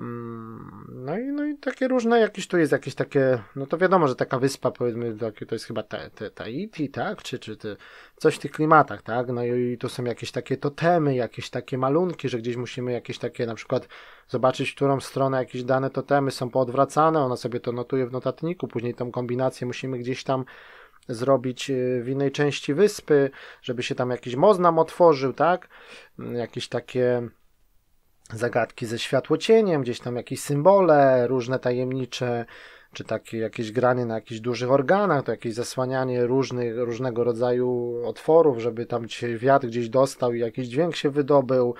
Mm, no i, no i takie różne, jakieś tu jest jakieś takie, no to wiadomo, że taka wyspa, powiedzmy, to jest chyba ta, ta, e Tahiti, tak? Czy, czy te, coś w tych klimatach, tak? No i, to są jakieś takie totemy, jakieś takie malunki, że gdzieś musimy jakieś takie na przykład zobaczyć, w którą stronę jakieś dane totemy są poodwracane, ona sobie to notuje w notatniku, później tą kombinację musimy gdzieś tam zrobić y, w innej części wyspy, żeby się tam jakiś moznam otworzył, tak? Mm, jakieś takie zagadki ze światłocieniem, gdzieś tam jakieś symbole, różne tajemnicze, czy takie jakieś granie na jakichś dużych organach, to jakieś zasłanianie różnych, różnego rodzaju otworów, żeby tam się wiatr gdzieś dostał i jakiś dźwięk się wydobył.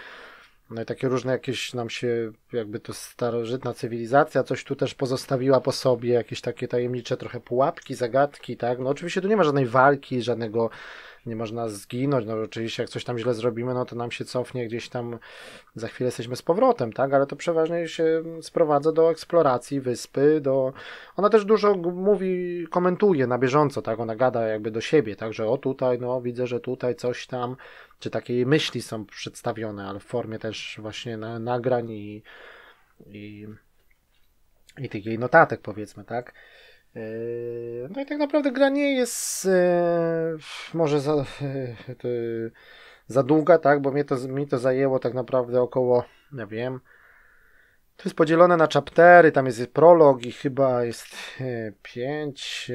No i takie różne jakieś nam się, jakby to starożytna cywilizacja coś tu też pozostawiła po sobie, jakieś takie tajemnicze trochę pułapki, zagadki, tak? No oczywiście tu nie ma żadnej walki, żadnego nie można zginąć. No oczywiście, jak coś tam źle zrobimy, no to nam się cofnie gdzieś tam, za chwilę jesteśmy z powrotem, tak? Ale to przeważnie się sprowadza do eksploracji wyspy, do... Ona też dużo mówi, komentuje na bieżąco, tak? Ona gada jakby do siebie, tak? Że o tutaj, no widzę, że tutaj coś tam, czy takie myśli są przedstawione, ale w formie też właśnie na, nagrań i, i, i tych jej notatek, powiedzmy, tak? Yy, no i tak naprawdę gra nie jest yy, może za, yy, za długa, tak, bo mnie to, mi to zajęło tak naprawdę około, nie wiem, to jest podzielone na chaptery, tam jest prolog i chyba jest 5,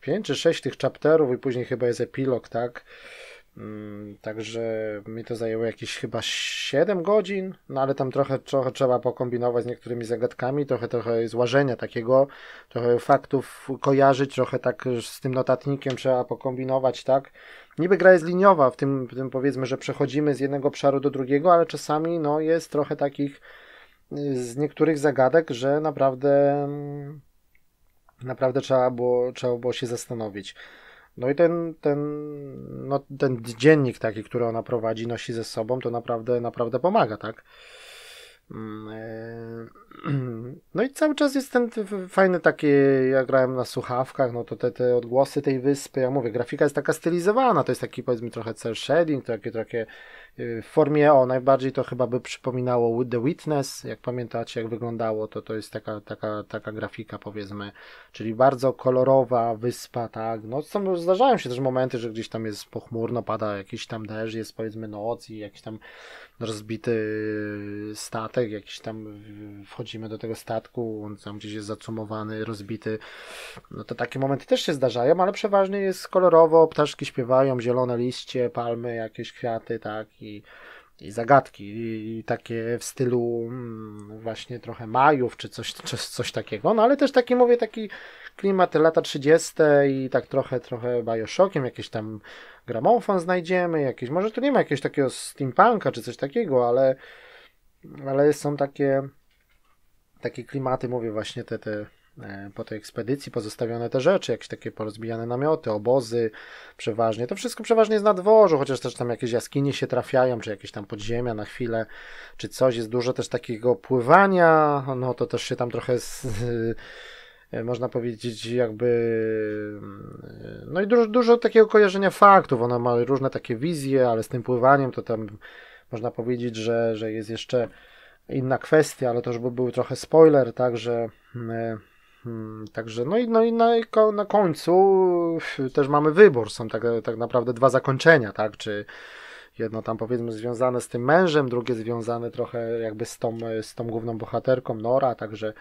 5 czy 6 tych chapterów i później chyba jest epilog, tak? Mm, także mi to zajęło jakieś chyba 7 godzin, no ale tam trochę, trochę trzeba pokombinować z niektórymi zagadkami, trochę, trochę z takiego, trochę faktów kojarzyć, trochę tak z tym notatnikiem trzeba pokombinować, tak? Niby gra jest liniowa, w tym, w tym powiedzmy, że przechodzimy z jednego obszaru do drugiego, ale czasami no, jest trochę takich y, z niektórych zagadek, że naprawdę mm, naprawdę trzeba było, trzeba było się zastanowić. No i ten, ten, no, ten dziennik taki, który ona prowadzi, nosi ze sobą, to naprawdę, naprawdę pomaga, tak? Mm, e, no i cały czas jest ten fajny taki, ja grałem na słuchawkach, no to te, te odgłosy tej wyspy, ja mówię, grafika jest taka stylizowana, to jest taki powiedzmy trochę cel shading, to takie, takie w formie o, najbardziej to chyba by przypominało The Witness, jak pamiętacie jak wyglądało, to to jest taka, taka, taka grafika powiedzmy, czyli bardzo kolorowa wyspa, tak, no są, zdarzają się też momenty, że gdzieś tam jest pochmurno, pada jakiś tam deszcz, jest powiedzmy noc i jakiś tam rozbity statek, jakiś tam wchodzimy do tego statku, on tam gdzieś jest zacumowany, rozbity. No to takie momenty też się zdarzają, ale przeważnie jest kolorowo, ptaszki śpiewają, zielone liście, palmy, jakieś kwiaty, tak i i zagadki, i takie w stylu mm, właśnie trochę majów, czy coś, czy coś takiego, no ale też taki, mówię, taki klimat lata 30. i tak trochę, trochę Bioshockiem, jakieś tam gramofon znajdziemy, jakieś, może tu nie ma jakiegoś takiego steampunka czy coś takiego, ale, ale są takie, takie klimaty, mówię właśnie te, te e, po tej ekspedycji pozostawione te rzeczy, jakieś takie porozbijane namioty, obozy przeważnie. To wszystko przeważnie jest na dworzu, chociaż też tam jakieś jaskinie się trafiają, czy jakieś tam podziemia na chwilę, czy coś. Jest dużo też takiego pływania, no to też się tam trochę z, E, można powiedzieć, jakby. Mm, e, no i dużo, dużo takiego kojarzenia faktów. Ona ma różne takie wizje, ale z tym pływaniem to tam można powiedzieć, że, że jest jeszcze inna kwestia, ale to już był trochę spoiler, także. Mm, e, mm, także, no i, no i na, na końcu też mamy wybór. Są tak, tak naprawdę dwa zakończenia, tak? Czy jedno tam powiedzmy związane z tym mężem, drugie związane trochę jakby z tą, z tą główną bohaterką Nora, także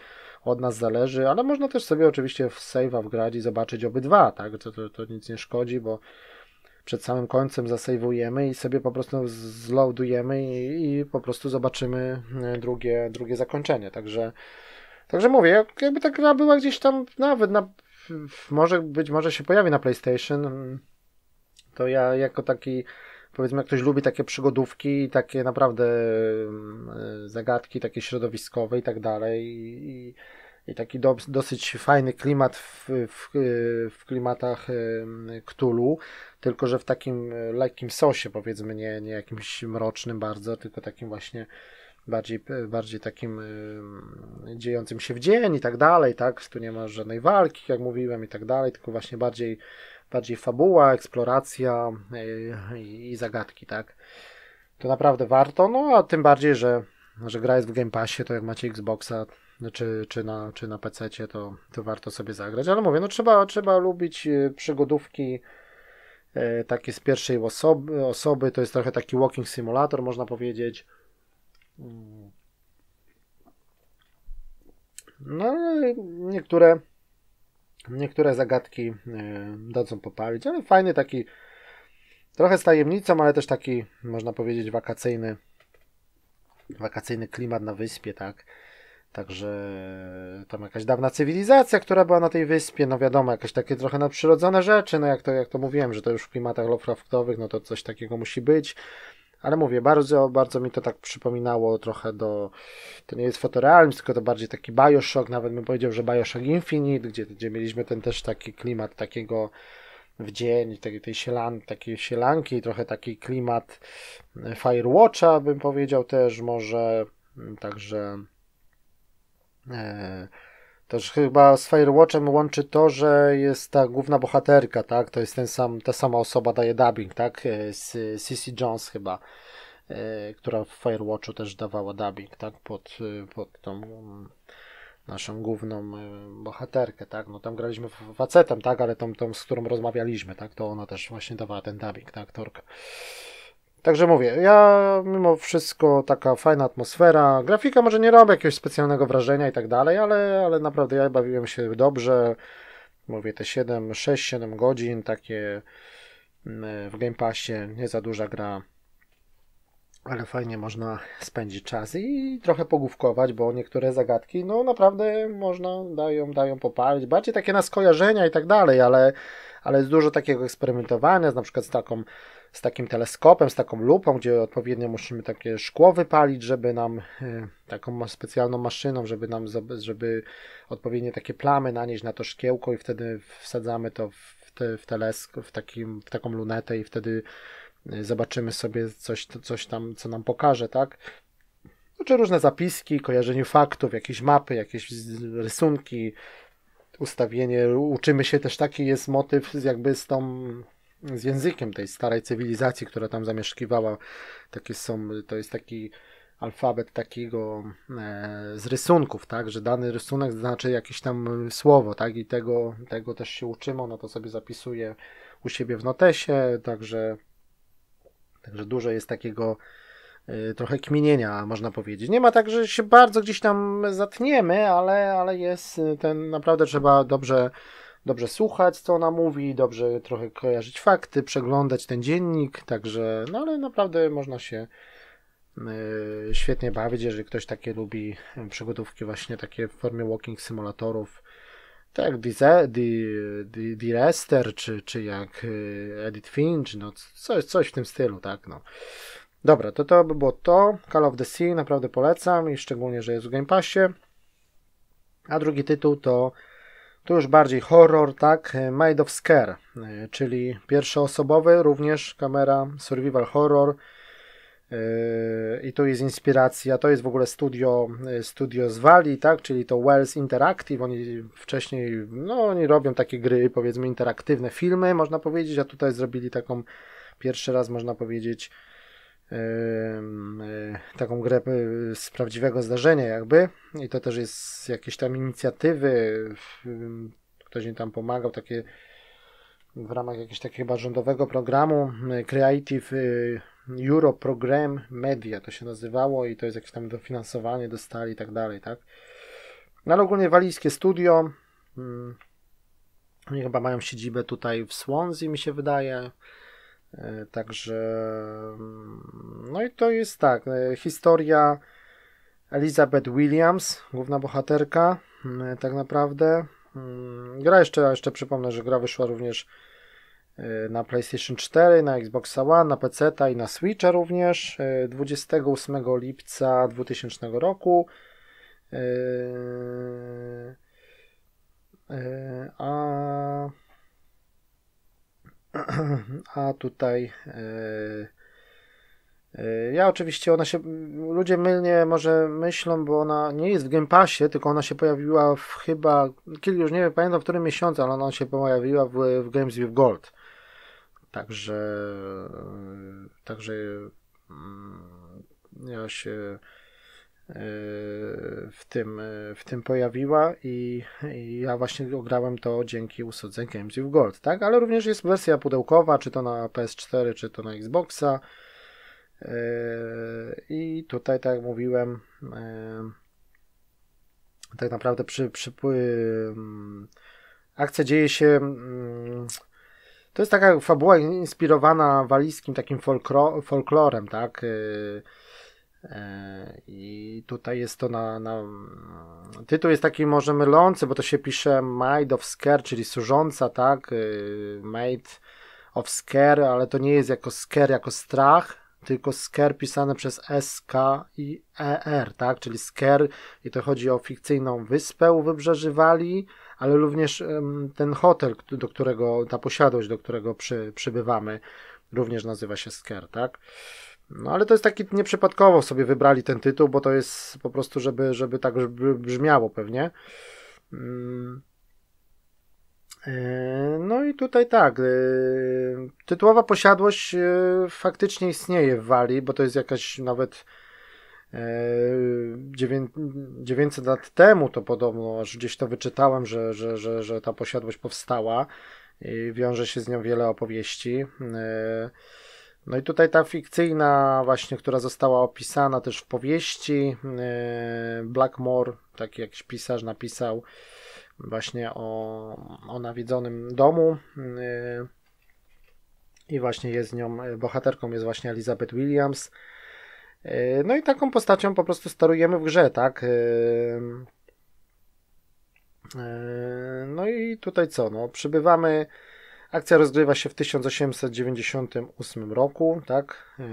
od nas zależy, ale można też sobie oczywiście w save'a wgrać i zobaczyć obydwa, tak? To, to, to nic nie szkodzi, bo przed samym końcem zasejwujemy i sobie po prostu zloadujemy i, i, po prostu zobaczymy e, drugie, drugie zakończenie. Także, także mówię, jakby ta gra była gdzieś tam nawet na, może być może się pojawi na PlayStation, to ja jako taki powiedzmy, jak ktoś lubi takie przygodówki, takie naprawdę mm, e, zagadki takie środowiskowe i tak dalej i, i taki do, dosyć fajny klimat w, w, e, w klimatach e, Ktulu, tylko że w takim lekkim sosie, powiedzmy, nie, nie jakimś mrocznym bardzo, tylko takim właśnie bardziej, bardziej takim dziejącym się w dzień i tak dalej, tak? Tu nie ma żadnej walki, jak mówiłem i tak dalej, tylko właśnie bardziej bardziej fabuła, eksploracja e, i zagadki, tak? To naprawdę warto, no a tym bardziej, że, że gra jest w Game Passie, to jak macie Xboxa czy, czy na, czy na pc to, to warto sobie zagrać, ale mówię, no trzeba, trzeba lubić e, przygodówki e, takie z pierwszej osoby, osoby, to jest trochę taki walking simulator, można powiedzieć. Mm. No, niektóre Niektóre zagadki y, dadzą popalić, ale fajny taki trochę z tajemnicą, ale też taki, można powiedzieć, wakacyjny, wakacyjny klimat na wyspie, tak. Także tam jakaś dawna cywilizacja, która była na tej wyspie, no wiadomo, jakieś takie trochę nadprzyrodzone rzeczy, no jak to, jak to mówiłem, że to już w klimatach Lovecraftowych, no to coś takiego musi być. Ale mówię, bardzo, bardzo mi to tak przypominało trochę do. To nie jest fotorealizm, tylko to bardziej taki Bioshock, nawet bym powiedział, że Bioshock Infinite, gdzie, gdzie mieliśmy ten też taki klimat takiego w dzień, tej, tej sielan, takiej sielanki, trochę taki klimat e, Firewatcha, bym powiedział też może. Mm, także. E, też chyba z Firewatchem łączy to, że jest ta główna bohaterka, tak? To jest ten sam, ta sama osoba daje dubbing, tak? Z e, CC Jones chyba, e, która w Firewatchu też dawała dubbing, tak? Pod, e, pod tą mm, naszą główną bohaterkę, tak? No tam graliśmy facetem, tak? Ale tą, tą, z którą rozmawialiśmy, tak? To ona też właśnie dawała ten dubbing, tak? Torka. Także mówię, ja mimo wszystko taka fajna atmosfera. Grafika może nie robi jakiegoś specjalnego wrażenia i tak dalej, ale, ale naprawdę ja bawiłem się dobrze. Mówię, te 7, 6, 7 godzin takie mm, w Game Passie, nie za duża gra, ale fajnie można spędzić czas i trochę pogłówkować, bo niektóre zagadki, no naprawdę można, dają, dają popalić. Bardziej takie na skojarzenia i tak dalej, ale, ale jest dużo takiego eksperymentowania, z, na przykład z taką z takim teleskopem, z taką lupą, gdzie odpowiednio musimy takie szkło wypalić, żeby nam e, taką specjalną maszyną, żeby nam żeby odpowiednie takie plamy nanieść na to szkiełko i wtedy wsadzamy to w, te, w w, takim, w taką lunetę i wtedy e, zobaczymy sobie coś, coś tam, co nam pokaże, tak? Znaczy różne zapiski, kojarzenie faktów, jakieś mapy, jakieś rysunki, ustawienie. Uczymy się też taki jest motyw jakby z tą z językiem tej starej cywilizacji, która tam zamieszkiwała. Takie są, to jest taki alfabet takiego e, z rysunków, tak, że dany rysunek znaczy jakieś tam słowo, tak, i tego, tego też się uczymy, ona to sobie zapisuje u siebie w notesie, także, także dużo jest takiego e, trochę kminienia, można powiedzieć. Nie ma tak, że się bardzo gdzieś tam zatniemy, ale, ale jest e, ten, naprawdę trzeba dobrze dobrze słuchać, co ona mówi, dobrze trochę kojarzyć fakty, przeglądać ten dziennik, także, no ale naprawdę można się y, świetnie bawić, jeżeli ktoś takie lubi y, przygodówki właśnie takie w formie walking simulatorów, tak jak D-Rester, czy, czy jak y, Edith Finch, no coś, coś w tym stylu, tak, no. Dobra, to to by było to. Call of the Sea naprawdę polecam i szczególnie, że jest w Game Passie. A drugi tytuł to tu już bardziej horror, tak? Made of Scare, e, czyli pierwszoosobowy, również kamera survival horror. E, I tu jest inspiracja, to jest w ogóle studio, e, studio z Walii, tak? Czyli to Wells Interactive, oni wcześniej, no oni robią takie gry, powiedzmy interaktywne filmy, można powiedzieć, a tutaj zrobili taką, pierwszy raz można powiedzieć, E, taką grę e, z prawdziwego zdarzenia jakby i to też jest jakieś tam inicjatywy ktoś mi tam pomagał takie w ramach jakiegoś takiego chyba rządowego programu e, Creative Euro Program Media to się nazywało i to jest jakieś tam dofinansowanie dostali i tak dalej, tak no ale ogólnie walijskie studio mm, oni chyba mają siedzibę tutaj w Swansea mi się wydaje E, także, mm, no i to jest tak, e, historia Elizabeth Williams, główna bohaterka, mm, tak naprawdę. Mm, gra jeszcze, jeszcze przypomnę, że gra wyszła również e, na PlayStation 4, na Xbox One, na PC i na Switcha również 28 lipca 2000 roku. A a tutaj e, e, ja oczywiście ona się, ludzie mylnie może myślą, bo ona nie jest w Game Passie, tylko ona się pojawiła w chyba, kiedy już nie wiem, pamiętam w którym miesiącu, ale ona się pojawiła w, w Games with Gold. Także, także mm, ja się Y, w tym, y, w tym pojawiła i, i, ja właśnie ograłem to dzięki usłudze Games with Gold, tak? Ale również jest wersja pudełkowa, czy to na PS4, czy to na Xboxa y, i tutaj, tak jak mówiłem, tak naprawdę przy, przy mm, akcja dzieje się mm, to jest taka fabuła inspirowana walijskim takim folklorem, tak? E, I tutaj jest to na, na, Tytuł jest taki może mylący, bo to się pisze Maid of Scare, czyli służąca, tak? E, Maid of Scare, ale to nie jest jako scare, jako strach, tylko scare pisane przez SK i ER, tak? Czyli scare i to chodzi o fikcyjną wyspę u wybrzeży Walii, ale również ten hotel, do którego, ta posiadłość, do którego przy, przybywamy, również nazywa się scare, tak? No ale to jest taki nieprzypadkowo sobie wybrali ten tytuł, bo to jest po prostu, żeby, żeby tak brzmiało pewnie. Mm. E, no i tutaj tak, e, tytułowa posiadłość e, faktycznie istnieje w Walii, bo to jest jakaś nawet 900 lat temu to podobno, aż gdzieś to wyczytałem, że, że, że, że ta posiadłość powstała i wiąże się z nią wiele opowieści. Yy, no i tutaj ta fikcyjna właśnie, która została opisana też w powieści yy, Blackmore, tak jakiś pisarz napisał właśnie o, o nawiedzonym domu yy, i właśnie jest nią, bohaterką jest właśnie Elizabeth Williams. Yy, no i taką postacią po prostu sterujemy w grze, tak? No i tutaj co, no przybywamy Akcja rozgrywa się w 1898 roku, tak? Y,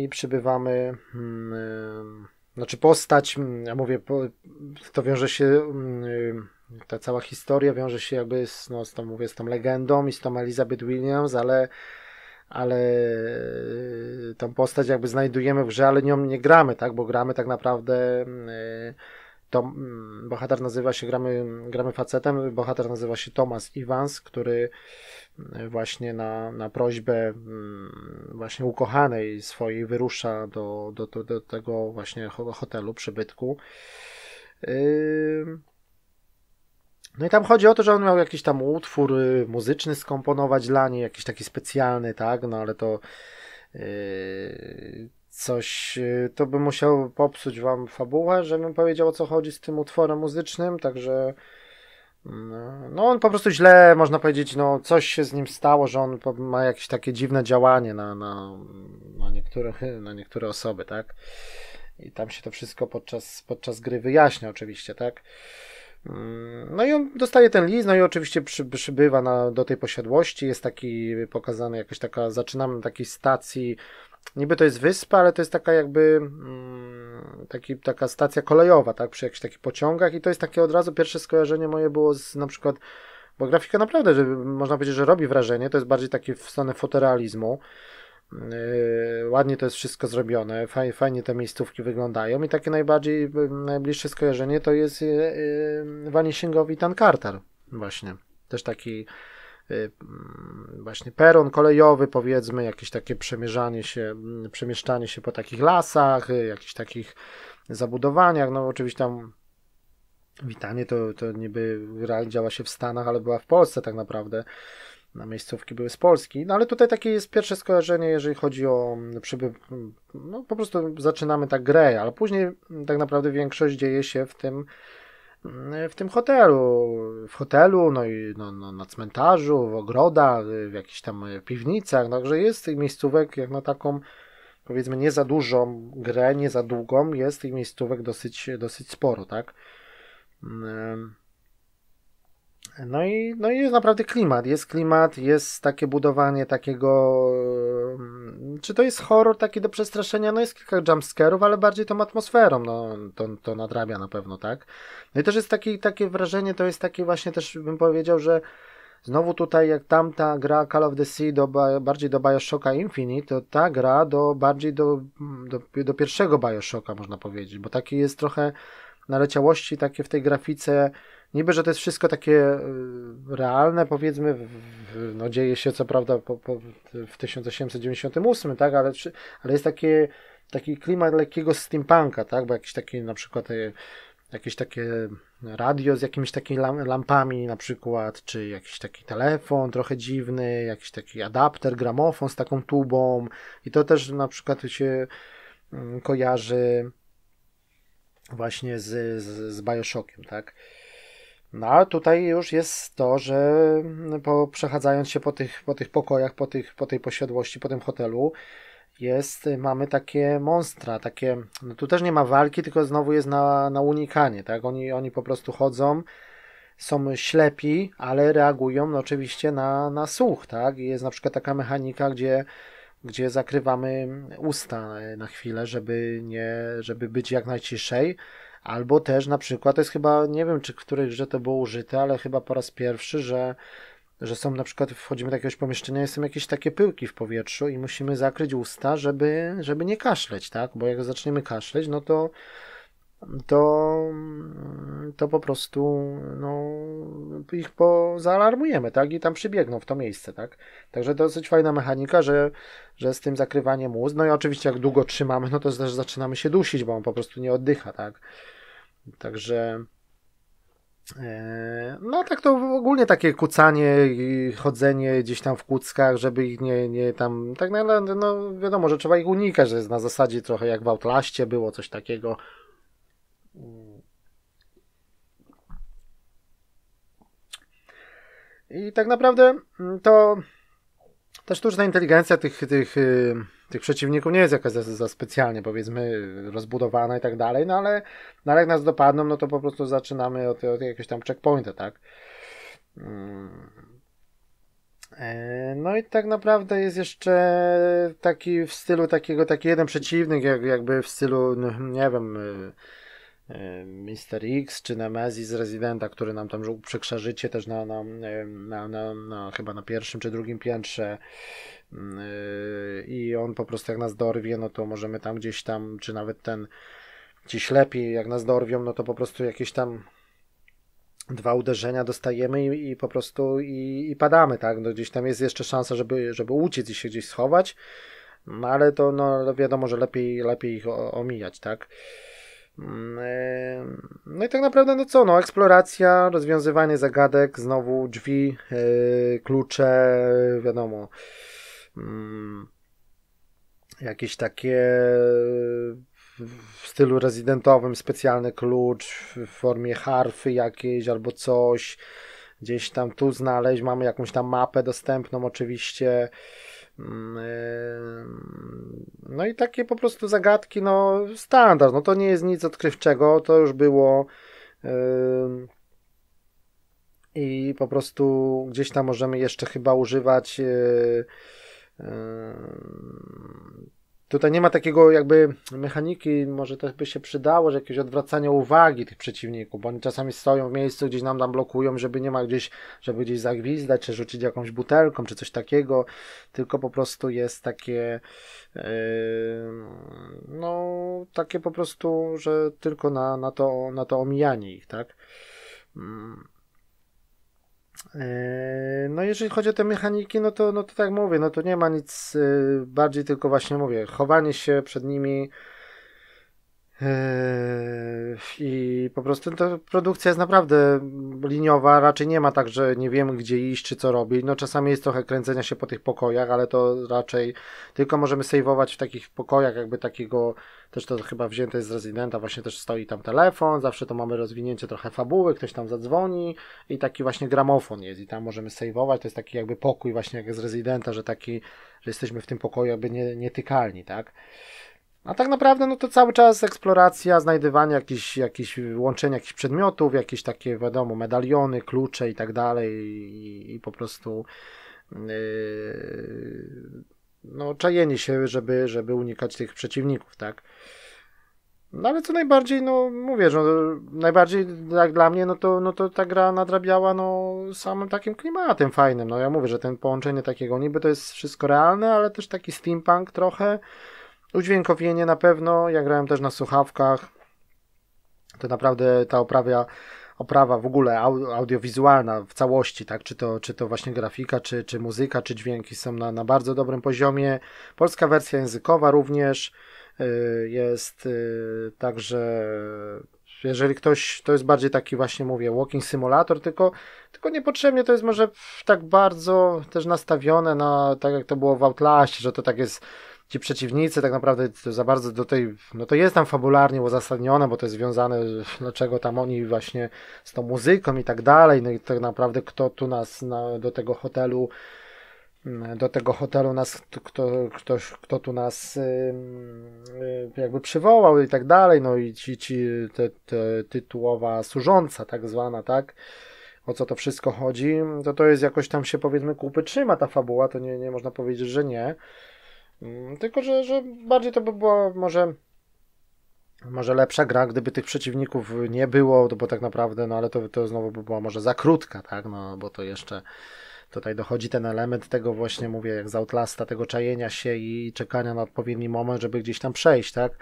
I przybywamy. Mm, znaczy postać, mm, ja mówię, to wiąże się, mm, ta cała historia wiąże się jakby z, no, z, tą, mówię, z tą legendą i z tą Elizabeth Williams, ale, ale y, tą postać jakby znajdujemy w grze, ale nią nie gramy, tak? Bo gramy tak naprawdę y, Tom, mm, bohater nazywa się, gramy, gramy facetem, bohater nazywa się Thomas Evans, który mm, właśnie na, na prośbę mm, właśnie ukochanej swojej wyrusza do, do, do, do tego właśnie hotelu, przybytku. No i tam chodzi o to, że on miał jakiś tam utwór y, muzyczny skomponować dla niej, jakiś taki specjalny, tak, no ale to y, coś, y, to by musiał popsuć wam fabułę, żebym powiedział o co chodzi z tym utworem muzycznym, także mm, no on po prostu źle, można powiedzieć, no coś się z nim stało, że on ma jakieś takie dziwne działanie na, na, na, niektóre, na niektóre osoby, tak? I tam się to wszystko podczas, podczas gry wyjaśnia oczywiście, tak? Mm, no i on dostaje ten list, no i oczywiście przy, przybywa na, do tej posiadłości, jest taki pokazany jakoś taka, zaczynamy na takiej stacji niby to jest wyspa, ale to jest taka jakby mm, taki, taka stacja kolejowa, tak, przy jakichś takich pociągach i to jest takie od razu pierwsze skojarzenie moje było z na przykład, bo grafika naprawdę, że można powiedzieć, że robi wrażenie, to jest bardziej taki w stronę fotorealizmu, yy, ładnie to jest wszystko zrobione, fajnie te miejscówki wyglądają i takie najbardziej, najbliższe skojarzenie to jest yy, yy Vanishing of Carter właśnie, też taki Y, mm, właśnie peron kolejowy, powiedzmy, jakieś takie przemierzanie się, mm, przemieszczanie się po takich lasach, y, jakichś takich zabudowaniach, no oczywiście tam witanie to, to niby realnie działa się w Stanach, ale była w Polsce tak naprawdę, na miejscówki były z Polski, no ale tutaj takie jest pierwsze skojarzenie, jeżeli chodzi o mm, przybyw, no po prostu zaczynamy tak grę, ale później tak naprawdę większość dzieje się w tym w tym hotelu, w hotelu, no i no, no, na cmentarzu, w ogrodach, w jakichś tam e, piwnicach, także jest tych miejscówek jak na taką powiedzmy nie za dużą grę, nie za długą, jest tych miejscówek dosyć, dosyć sporo, tak? Mm, no i, no i jest naprawdę klimat. Jest klimat, jest takie budowanie takiego. Mm, czy to jest horror taki do przestraszenia? No jest kilka jumpscarów, ale bardziej tą atmosferą no, to, to nadrabia na pewno, tak? No i też jest taki, takie wrażenie, to jest takie właśnie też bym powiedział, że znowu tutaj jak tamta gra Call of the Sea do, bardziej do Bioshocka Infinite, to ta gra do bardziej do, do, do pierwszego Bioshocka można powiedzieć, bo takie jest trochę naleciałości takie w tej grafice niby, że to jest wszystko takie e, realne, powiedzmy, no dzieje się co prawda po, po, w 1898, tak, ale, ale jest takie, taki klimat lekkiego steampunka, tak, bo jakiś taki na przykład e, jakieś takie radio z jakimiś takimi lampami na przykład, czy jakiś taki telefon trochę dziwny, jakiś taki adapter, gramofon z taką tubą i to też na przykład się mm, kojarzy właśnie z, z, z Bioshockiem, tak? No a tutaj już jest to, że mm, po, przechadzając się po tych, po tych pokojach, po, tych, po tej posiadłości, po tym hotelu, jest, y, mamy takie monstra, takie, no tu też nie ma walki, tylko znowu jest na, na unikanie, tak, oni, oni po prostu chodzą, są ślepi, ale reagują no, oczywiście na, na słuch, tak, jest na przykład taka mechanika, gdzie gdzie zakrywamy usta y, na chwilę, żeby nie, żeby być jak najciszej, Albo też na przykład, to jest chyba, nie wiem czy w której grze to było użyte, ale chyba po raz pierwszy, że, że są na przykład, wchodzimy do jakiegoś pomieszczenia i są jakieś takie pyłki w powietrzu i musimy zakryć usta, żeby, żeby nie kaszleć, tak? Bo jak zaczniemy kaszleć, no to to, to po prostu no, ich po, zaalarmujemy, tak? I tam przybiegną w to miejsce, tak? Także dosyć fajna mechanika, że, że z tym zakrywaniem ust, no i oczywiście jak długo trzymamy, no to też zaczynamy się dusić, bo on po prostu nie oddycha, tak? Także... E, no tak to ogólnie takie kucanie i chodzenie gdzieś tam w kuckach, żeby ich nie, nie tam, tak no wiadomo, że trzeba ich unikać, że jest na zasadzie trochę jak w Outlaście było coś takiego, i tak naprawdę mm, to ta sztuczna inteligencja tych, tych, y, tych przeciwników nie jest jakaś za, za specjalnie, powiedzmy, rozbudowana i tak dalej, no ale, no ale jak nas dopadną, no to po prostu zaczynamy od, od jakiegoś tam checkpointa, tak? Mm. E, no i tak naprawdę jest jeszcze taki w stylu takiego, taki jeden przeciwnik, jak, jakby w stylu, no, nie wiem, y, Mister X czy Nemesis Residenta, który nam tam przykrza życie też na, na, na, na, na chyba na pierwszym czy drugim piętrze mm, y, i on po prostu jak nas dorwie, no to możemy tam gdzieś tam, czy nawet ten ci ślepi, jak nas dorwią, no to po prostu jakieś tam dwa uderzenia dostajemy i, i po prostu i, i, padamy, tak, no gdzieś tam jest jeszcze szansa, żeby, żeby uciec i się gdzieś schować, no ale to no wiadomo, że lepiej, lepiej ich omijać, tak. Mm, y, no i tak naprawdę, no co, no eksploracja, rozwiązywanie zagadek, znowu drzwi, yy, klucze, wiadomo. Yy, jakieś takie w stylu rezydentowym specjalny klucz w formie harfy jakiejś albo coś. Gdzieś tam tu znaleźć, mamy jakąś tam mapę dostępną oczywiście. Mm, e, no i takie po prostu zagadki, no standard, no to nie jest nic odkrywczego, to już było e, i po prostu gdzieś tam możemy jeszcze chyba używać e, Tutaj nie ma takiego jakby mechaniki, może też by się przydało, że jakieś odwracanie uwagi tych przeciwników, bo oni czasami stoją w miejscu, gdzieś nam tam blokują, żeby nie ma gdzieś, żeby gdzieś zagwizdać, czy rzucić jakąś butelką, czy coś takiego, tylko po prostu jest takie yy, no, takie po prostu, że tylko na, na, to, na to omijanie ich, tak? Mm. Yy, no jeżeli chodzi o te mechaniki, no to, no to tak mówię, no to nie ma nic yy, bardziej, tylko właśnie mówię, chowanie się przed nimi, Yy, I po prostu ta produkcja jest naprawdę liniowa, raczej nie ma tak, że nie wiemy gdzie iść czy co robić. No czasami jest trochę kręcenia się po tych pokojach, ale to raczej tylko możemy saveować w takich pokojach, jakby takiego, też to chyba wzięte jest z rezydenta, właśnie też stoi tam telefon, zawsze to mamy rozwinięcie trochę fabuły, ktoś tam zadzwoni i taki właśnie gramofon jest i tam możemy saveować, to jest taki jakby pokój właśnie jak z rezydenta, że taki, że jesteśmy w tym pokoju jakby nie, nietykalni, tak? A tak naprawdę no to cały czas eksploracja, znajdywanie jakichś, jakichś łączenia jakichś przedmiotów, jakieś takie wiadomo, medaliony, klucze i tak dalej i, i po prostu yy, no czajenie się, żeby, żeby unikać tych przeciwników, tak. No ale co najbardziej, no mówię, że najbardziej jak dla mnie, no to, no to ta gra nadrabiała no samym takim klimatem fajnym. No ja mówię, że ten połączenie takiego niby to jest wszystko realne, ale też taki steampunk trochę, Udźwiękowienie na pewno, ja grałem też na słuchawkach. To naprawdę ta oprawia, oprawa w ogóle audiowizualna w całości, tak? Czy to, czy to właśnie grafika, czy, czy muzyka, czy dźwięki są na, na bardzo dobrym poziomie. Polska wersja językowa również y, jest y, także jeżeli ktoś, to jest bardziej taki właśnie mówię walking simulator, tylko, tylko niepotrzebnie to jest może tak bardzo też nastawione na, tak jak to było w Outlast, że to tak jest ci przeciwnicy tak naprawdę za bardzo do tej, no to jest tam fabularnie uzasadnione, bo to jest związane, dlaczego tam oni właśnie z tą muzyką i tak dalej, no i tak naprawdę kto tu nas na, no, do tego hotelu mm, do tego hotelu nas, kto, ktoś, kto tu nas yy, jakby przywołał i tak dalej, no i ci, ci te, te tytułowa służąca tak zwana, tak, o co to wszystko chodzi, to to jest jakoś tam się powiedzmy kupy trzyma ta fabuła, to nie, nie można powiedzieć, że nie, Mm, tylko, że, że bardziej to by było może może lepsza gra, gdyby tych przeciwników nie było, bo tak naprawdę, no ale to, to znowu by była może za krótka, tak, no bo to jeszcze tutaj dochodzi ten element tego właśnie, mówię, jak z Outlasta, tego czajenia się i czekania na odpowiedni moment, żeby gdzieś tam przejść, tak,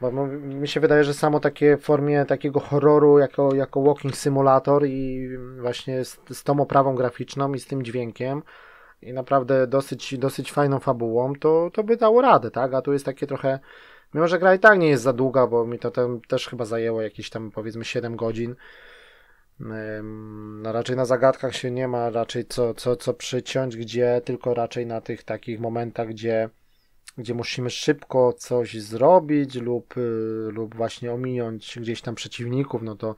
bo mi się wydaje, że samo takie w formie takiego horroru jako, jako walking simulator i właśnie z, z tą oprawą graficzną i z tym dźwiękiem, i naprawdę dosyć, dosyć fajną fabułą, to, to by dało radę, tak? A tu jest takie trochę. Mimo, że gra i tak nie jest za długa, bo mi to tam też chyba zajęło jakieś tam powiedzmy 7 godzin. No, raczej na zagadkach się nie ma raczej co, co, co przyciąć, gdzie tylko raczej na tych takich momentach, gdzie, gdzie musimy szybko coś zrobić lub, y, lub właśnie ominąć gdzieś tam przeciwników, no to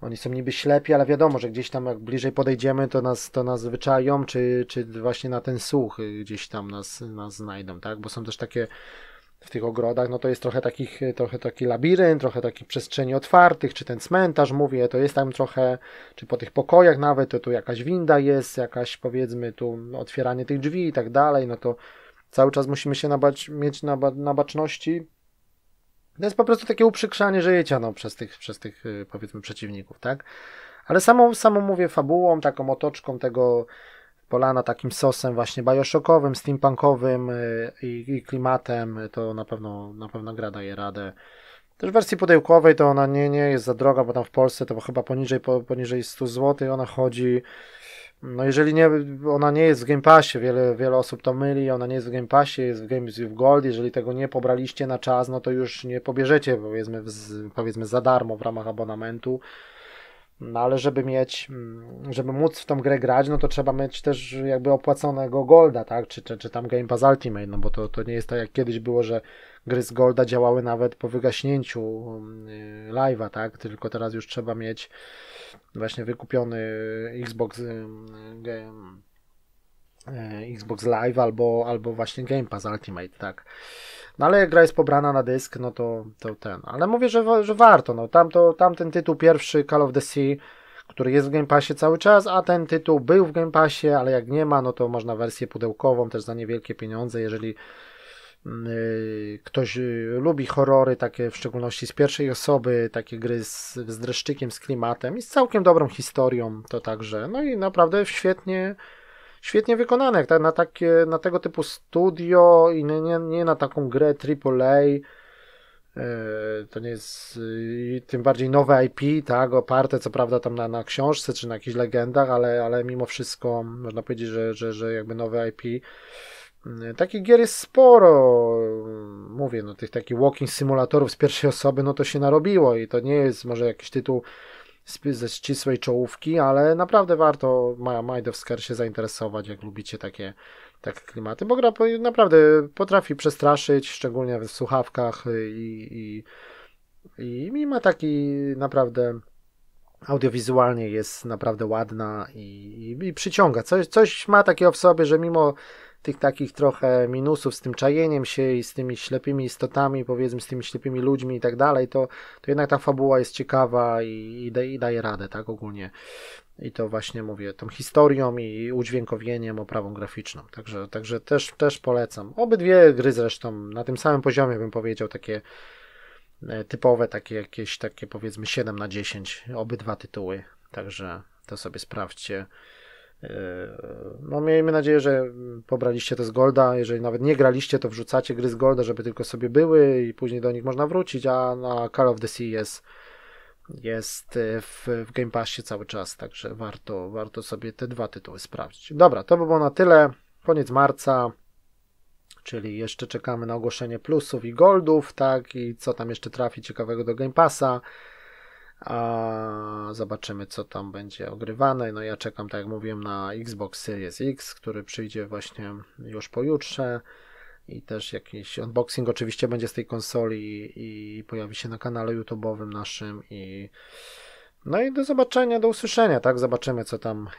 oni są niby ślepi, ale wiadomo, że gdzieś tam jak bliżej podejdziemy, to nas, to nas wyczają, czy, czy właśnie na ten słuch gdzieś tam nas, nas znajdą, tak? Bo są też takie w tych ogrodach, no to jest trochę, takich, trochę taki labirynt, trochę takich przestrzeni otwartych, czy ten cmentarz, mówię, to jest tam trochę, czy po tych pokojach nawet, to tu jakaś winda jest, jakaś powiedzmy tu otwieranie tych drzwi i tak dalej, no to cały czas musimy się nabać, mieć na, na baczności, to jest po prostu takie uprzykrzanie, że jecie no, przez, tych, przez tych, y, powiedzmy, przeciwników, tak? Ale samą, samą mówię fabułą, taką otoczką tego polana takim sosem właśnie bajoszokowym, steampunkowym y, i, i, klimatem, y, to na pewno, na pewno gra daje radę. Też w wersji pudełkowej to ona nie, nie jest za droga, bo tam w Polsce to chyba poniżej, po, poniżej 100 zł ona chodzi. No jeżeli nie, ona nie jest w Game Passie, wiele, wiele osób to myli, ona nie jest w Game Passie, jest w Game w Gold, jeżeli tego nie pobraliście na czas, no to już nie pobierzecie powiedzmy, z, powiedzmy za darmo w ramach abonamentu. No ale żeby mieć, mm, żeby móc w tą grę grać, no to trzeba mieć też jakby opłaconego Golda, tak, czy, czy, czy tam Game Pass Ultimate, no bo to, to nie jest tak jak kiedyś było, że gry z Golda działały nawet po wygaśnięciu um, y, live'a, tak? Tylko teraz już trzeba mieć właśnie wykupiony Xbox Game. Y, y, Xbox Live albo, albo właśnie Game Pass Ultimate, tak. No ale jak gra jest pobrana na dysk, no to, to ten. Ale mówię, że, że warto. No. Tam to, tamten tytuł pierwszy, Call of the Sea, który jest w Game Passie cały czas, a ten tytuł był w Game Passie, ale jak nie ma, no to można wersję pudełkową też za niewielkie pieniądze, jeżeli Y, ktoś y, lubi horrory, takie w szczególności z pierwszej osoby, takie gry z, z dreszczykiem, z klimatem i z całkiem dobrą historią to także. No i naprawdę świetnie, świetnie wykonane. Tak, na, takie, na tego typu studio i nie, nie, na taką grę AAA. Y, to nie jest tym bardziej nowe IP, tak, oparte co prawda tam na, na książce czy na jakichś legendach, ale, ale mimo wszystko można powiedzieć, że, że, że jakby nowe IP Mm, takich gier jest sporo. Mówię, no tych takich walking simulatorów z pierwszej osoby, no to się narobiło i to nie jest może jakiś tytuł ze ścisłej czołówki, ale naprawdę warto Mind of Scare się zainteresować, jak lubicie takie, takie klimaty, bo gra naprawdę potrafi przestraszyć, szczególnie w słuchawkach i, i, i, ma taki naprawdę audiowizualnie jest naprawdę ładna i, i, i przyciąga. Coś, coś ma takiego w sobie, że mimo tych takich trochę minusów z tym czajeniem się i z tymi ślepymi istotami, powiedzmy, z tymi ślepymi ludźmi i tak dalej, to, to jednak ta fabuła jest ciekawa i, i, da, i daje radę, tak ogólnie. I to właśnie mówię, tą historią i udźwiękowieniem, oprawą graficzną. Także, także też, też polecam. Obydwie gry zresztą na tym samym poziomie bym powiedział, takie e, typowe, takie jakieś, takie powiedzmy 7 na 10, obydwa tytuły. Także to sobie sprawdźcie. No miejmy nadzieję, że pobraliście te z Golda, jeżeli nawet nie graliście, to wrzucacie gry z Golda, żeby tylko sobie były i później do nich można wrócić, a na Call of the Sea jest, jest e, w, w Game Passie cały czas, także warto, warto sobie te dwa tytuły sprawdzić. Dobra, to by było na tyle, koniec marca, czyli jeszcze czekamy na ogłoszenie plusów i goldów, tak, i co tam jeszcze trafi ciekawego do Game Passa, a zobaczymy, co tam będzie ogrywane. No ja czekam, tak jak mówiłem, na Xbox Series X, który przyjdzie właśnie już pojutrze. I też jakiś unboxing oczywiście będzie z tej konsoli i pojawi się na kanale YouTube'owym naszym i no i do zobaczenia, do usłyszenia, tak? Zobaczymy, co tam e,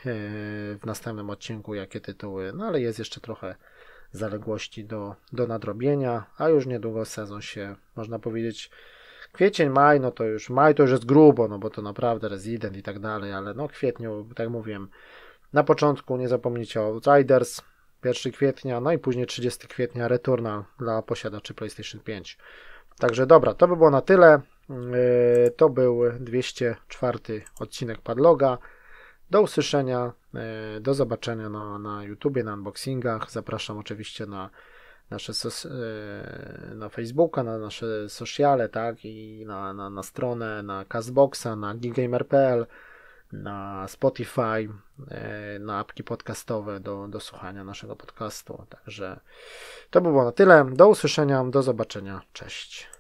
w następnym odcinku, jakie tytuły. No ale jest jeszcze trochę zaległości do, do nadrobienia, a już niedługo sezon się, można powiedzieć, Kwiecień, maj, no to już maj to już jest grubo, no bo to naprawdę rezydent i tak dalej, ale no kwietniu, tak mówiłem, na początku nie zapomnijcie o Outriders, 1 kwietnia, no i później 30 kwietnia Returnal dla posiadaczy PlayStation 5. Także dobra, to by było na tyle. Yy, to był 204 odcinek Padloga. Do usłyszenia, yy, do zobaczenia na, na YouTubie, na unboxingach. Zapraszam oczywiście na nasze e, na Facebooka, na nasze sociale, tak, i na, na, na stronę, na Castboxa, na gigamer.pl, na Spotify, e, na apki podcastowe do, do słuchania naszego podcastu. Także to by było na tyle. Do usłyszenia, do zobaczenia. Cześć.